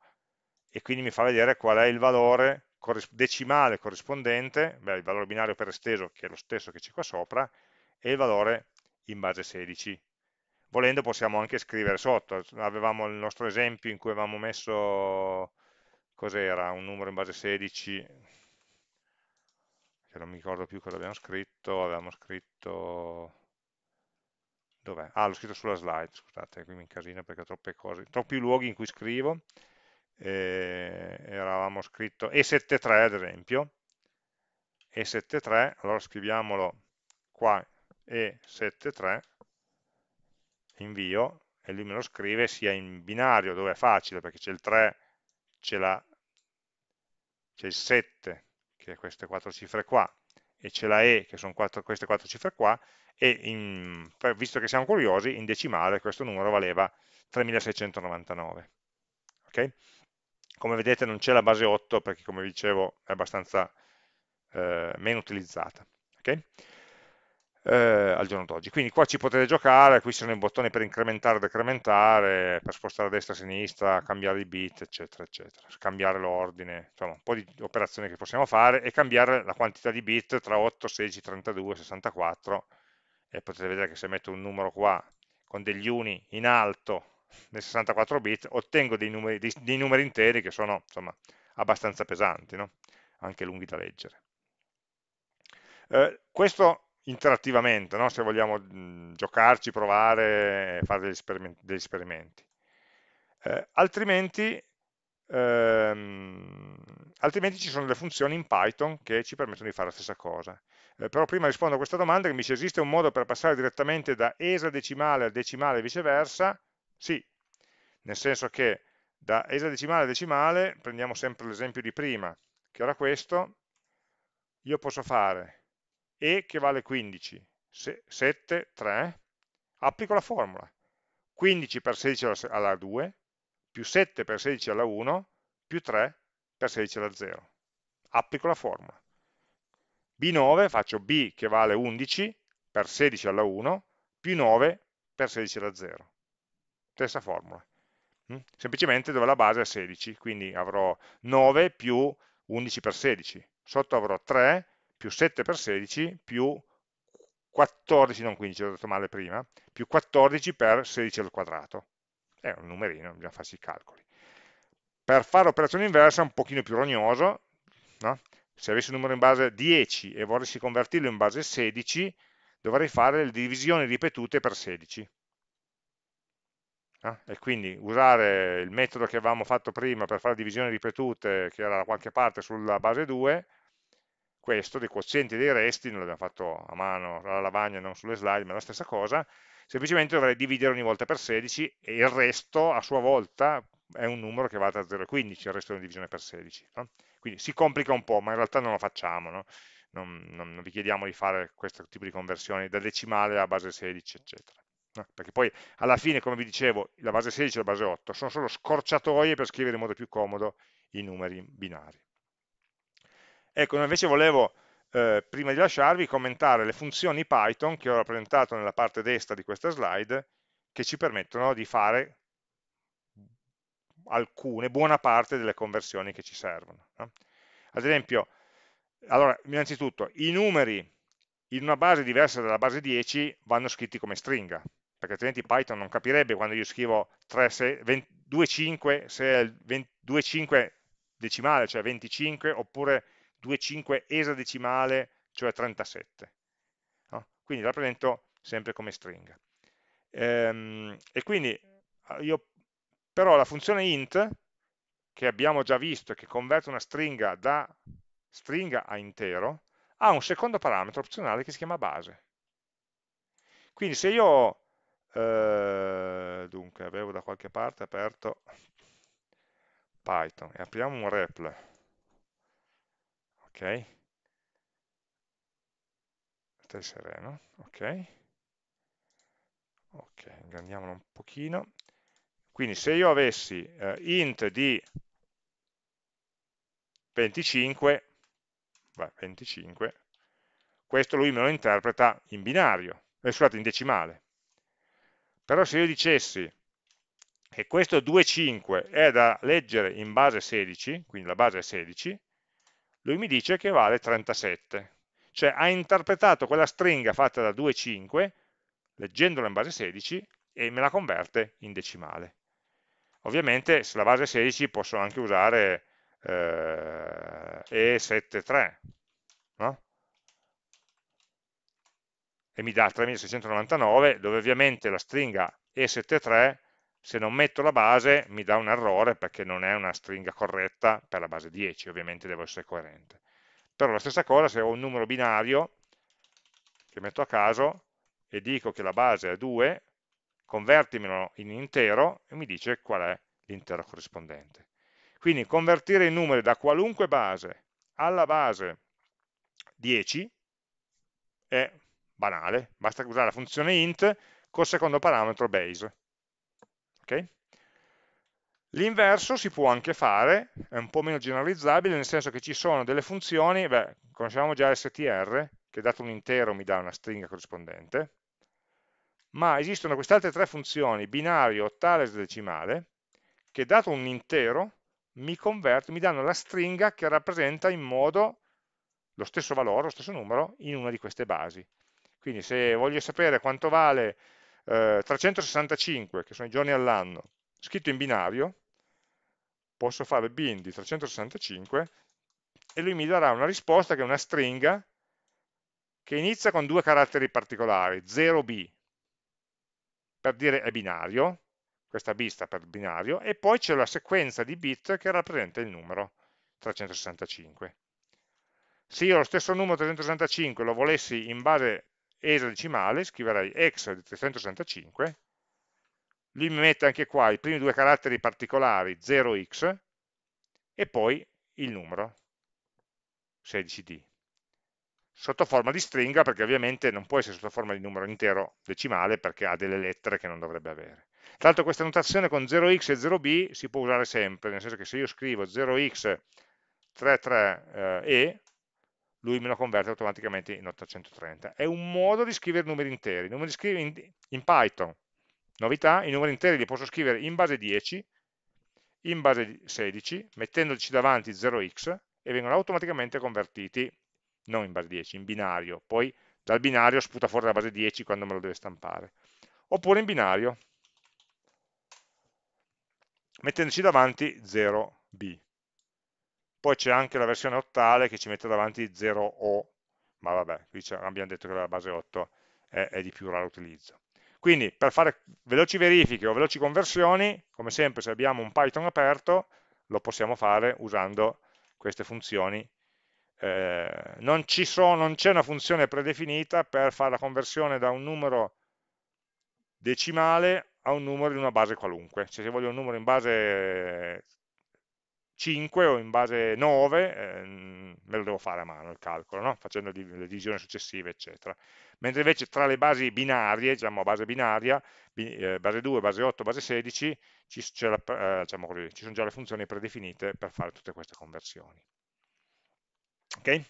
e quindi mi fa vedere qual è il valore decimale corrispondente beh, il valore binario per esteso che è lo stesso che c'è qua sopra e il valore in base 16 volendo possiamo anche scrivere sotto avevamo il nostro esempio in cui avevamo messo cos'era? Un numero in base 16, che non mi ricordo più cosa abbiamo scritto, avevamo scritto... Dov'è? Ah, l'ho scritto sulla slide, scusate, qui mi incasino perché ho troppe cose, troppi luoghi in cui scrivo. Eh, eravamo scritto E73 ad esempio, E73, allora scriviamolo qua, E73, invio, e lui me lo scrive sia in binario dove è facile perché c'è il 3, c'è la c'è il 7 che è queste quattro cifre qua e c'è la E che sono quattro, queste quattro cifre qua e in, visto che siamo curiosi in decimale questo numero valeva 3699 okay? come vedete non c'è la base 8 perché come vi dicevo è abbastanza eh, meno utilizzata okay? eh, al giorno d'oggi. Quindi qua ci potete giocare, qui ci sono i bottoni per incrementare, o decrementare, per spostare a destra, a sinistra, cambiare i bit, eccetera, eccetera, cambiare l'ordine, insomma un po' di operazioni che possiamo fare e cambiare la quantità di bit tra 8, 16, 32, 64 e potete vedere che se metto un numero qua con degli uni in alto nel 64 bit ottengo dei numeri, dei, dei numeri interi che sono insomma, abbastanza pesanti, no? anche lunghi da leggere. Eh, questo interattivamente, no? se vogliamo mh, mhmm, giocarci, provare, fare degli esperimenti. Degli esperimenti. Eh, altrimenti, ehm, altrimenti, ci sono delle funzioni in Python che ci permettono di fare la stessa cosa. Eh, però prima rispondo a questa domanda che mi dice esiste un modo per passare direttamente da esadecimale a decimale e viceversa? Sì, nel senso che da esadecimale a decimale, prendiamo sempre l'esempio di prima, che era questo, io posso fare e che vale 15, 7, 3, applico la formula. 15 per 16 alla 2, più 7 per 16 alla 1, più 3 per 16 alla 0. Applico la formula. B9 faccio B che vale 11 per 16 alla 1, più 9 per 16 alla 0. Stessa formula. Mm? Semplicemente dove la base è 16, quindi avrò 9 più 11 per 16. Sotto avrò 3 più 7 per 16 più 14, non 15, l'ho detto male prima, più 14 per 16 al quadrato. È un numerino, bisogna farsi i calcoli. Per fare l'operazione inversa è un pochino più rognoso, no? se avessi un numero in base 10 e volessi convertirlo in base 16, dovrei fare le divisioni ripetute per 16. Eh? Ah, e quindi usare il metodo che avevamo fatto prima per fare divisioni ripetute, che era da qualche parte sulla base 2, questo, dei quozienti e dei resti, non l'abbiamo fatto a mano, alla lavagna, non sulle slide, ma è la stessa cosa, semplicemente dovrei dividere ogni volta per 16 e il resto a sua volta è un numero che va da 0 a 15, il resto è una divisione per 16. No? Quindi si complica un po', ma in realtà non lo facciamo, no? non, non, non, vi chiediamo di fare questo tipo di conversioni da decimale a base 16, eccetera. No? Perché poi alla fine, come vi dicevo, la base 16 e la base 8 sono solo scorciatoie per scrivere in modo più comodo i numeri binari. Ecco, invece volevo, eh, prima di lasciarvi, commentare le funzioni Python che ho rappresentato nella parte destra di questa slide, che ci permettono di fare alcune, buona parte delle conversioni che ci servono. No? Ad esempio, allora, innanzitutto, i numeri in una base diversa dalla base 10 vanno scritti come stringa, perché altrimenti Python non capirebbe quando io scrivo 2,5 se è il decimale, cioè 25, oppure 25 esadecimale, cioè 37. No? Quindi la presento sempre come stringa. Ehm, e quindi ah, io, però la funzione int, che abbiamo già visto, che converte una stringa da stringa a intero, ha un secondo parametro opzionale che si chiama base. Quindi se io, eh, dunque, avevo da qualche parte aperto Python e apriamo un REPL ok? Stai sereno, ok? Ok, ingrandiamolo un pochino. Quindi se io avessi eh, int di 25, beh, 25, questo lui me lo interpreta in binario, eh, scusate, in decimale. Però se io dicessi che questo 2,5 è da leggere in base 16, quindi la base è 16, lui mi dice che vale 37, cioè ha interpretato quella stringa fatta da 2,5, leggendola in base 16, e me la converte in decimale. Ovviamente sulla base 16 posso anche usare eh, E73, no? e mi dà 3699, dove ovviamente la stringa E73 se non metto la base mi dà un errore perché non è una stringa corretta per la base 10, ovviamente devo essere coerente. Però la stessa cosa se ho un numero binario che metto a caso e dico che la base è 2, convertimelo in intero e mi dice qual è l'intero corrispondente. Quindi convertire i numeri da qualunque base alla base 10 è banale, basta usare la funzione int col secondo parametro base. Okay? L'inverso si può anche fare, è un po' meno generalizzabile, nel senso che ci sono delle funzioni, beh, conosciamo già str, che dato un intero mi dà una stringa corrispondente, ma esistono queste altre tre funzioni, binario, ottale e decimale, che dato un intero mi, converte, mi danno la stringa che rappresenta in modo lo stesso valore, lo stesso numero, in una di queste basi. Quindi se voglio sapere quanto vale 365, eh, che sono i giorni all'anno, scritto in binario, posso fare bin di 365 e lui mi darà una risposta che è una stringa che inizia con due caratteri particolari, 0b, per dire è binario, questa b sta per binario, e poi c'è la sequenza di bit che rappresenta il numero 365. Se io lo stesso numero 365 lo volessi in base esadecimale, scriverei ex di 365, lui mi mette anche qua i primi due caratteri particolari 0x e poi il numero 16d sotto forma di stringa perché ovviamente non può essere sotto forma di numero intero decimale perché ha delle lettere che non dovrebbe avere tra l'altro questa notazione con 0x e 0b si può usare sempre nel senso che se io scrivo 0x 33e lui me lo converte automaticamente in 830. È un modo di scrivere numeri interi. Numeri in, in Python, novità, i numeri interi li posso scrivere in base 10, in base 16, mettendoci davanti 0x e vengono automaticamente convertiti, non in base 10, in binario. Poi dal binario sputa fuori la base 10 quando me lo deve stampare. Oppure in binario, mettendoci davanti 0b poi c'è anche la versione ottale che ci mette davanti 0O, ma vabbè, qui abbiamo detto che la base 8 è, è di più raro utilizzo. Quindi per fare veloci verifiche o veloci conversioni, come sempre se abbiamo un Python aperto, lo possiamo fare usando queste funzioni. Eh, non c'è una funzione predefinita per fare la conversione da un numero decimale a un numero in una base qualunque. Cioè, se voglio un numero in base 5 o in base 9, ehm, me lo devo fare a mano il calcolo, no? facendo le divisioni successive, eccetera. Mentre invece tra le basi binarie, diciamo base binaria, eh, base 2, base 8, base 16, ci, la, eh, diciamo così, ci sono già le funzioni predefinite per fare tutte queste conversioni. Ok?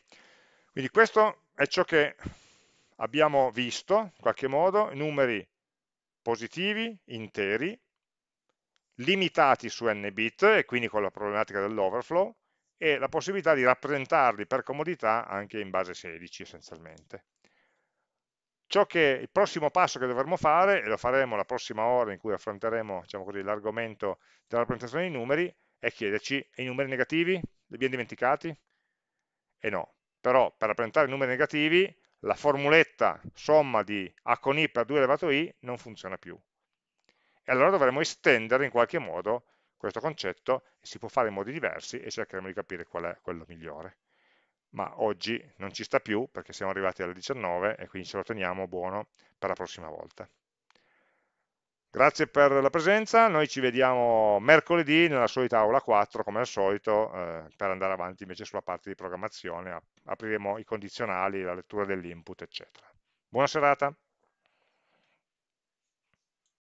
Quindi questo è ciò che abbiamo visto, in qualche modo, numeri positivi, interi, limitati su n bit e quindi con la problematica dell'overflow e la possibilità di rappresentarli per comodità anche in base 16 essenzialmente. Ciò che il prossimo passo che dovremmo fare, e lo faremo la prossima ora in cui affronteremo diciamo l'argomento della rappresentazione dei numeri, è chiederci, e i numeri negativi? Li abbiamo dimenticati? E no, però per rappresentare i numeri negativi la formuletta somma di a con i per 2 elevato i non funziona più, e allora dovremmo estendere in qualche modo questo concetto, si può fare in modi diversi e cercheremo di capire qual è quello migliore. Ma oggi non ci sta più perché siamo arrivati alle 19 e quindi ce lo teniamo buono per la prossima volta. Grazie per la presenza, noi ci vediamo mercoledì nella solita aula 4 come al solito eh, per andare avanti invece sulla parte di programmazione, apriremo i condizionali, la lettura dell'input eccetera. Buona serata!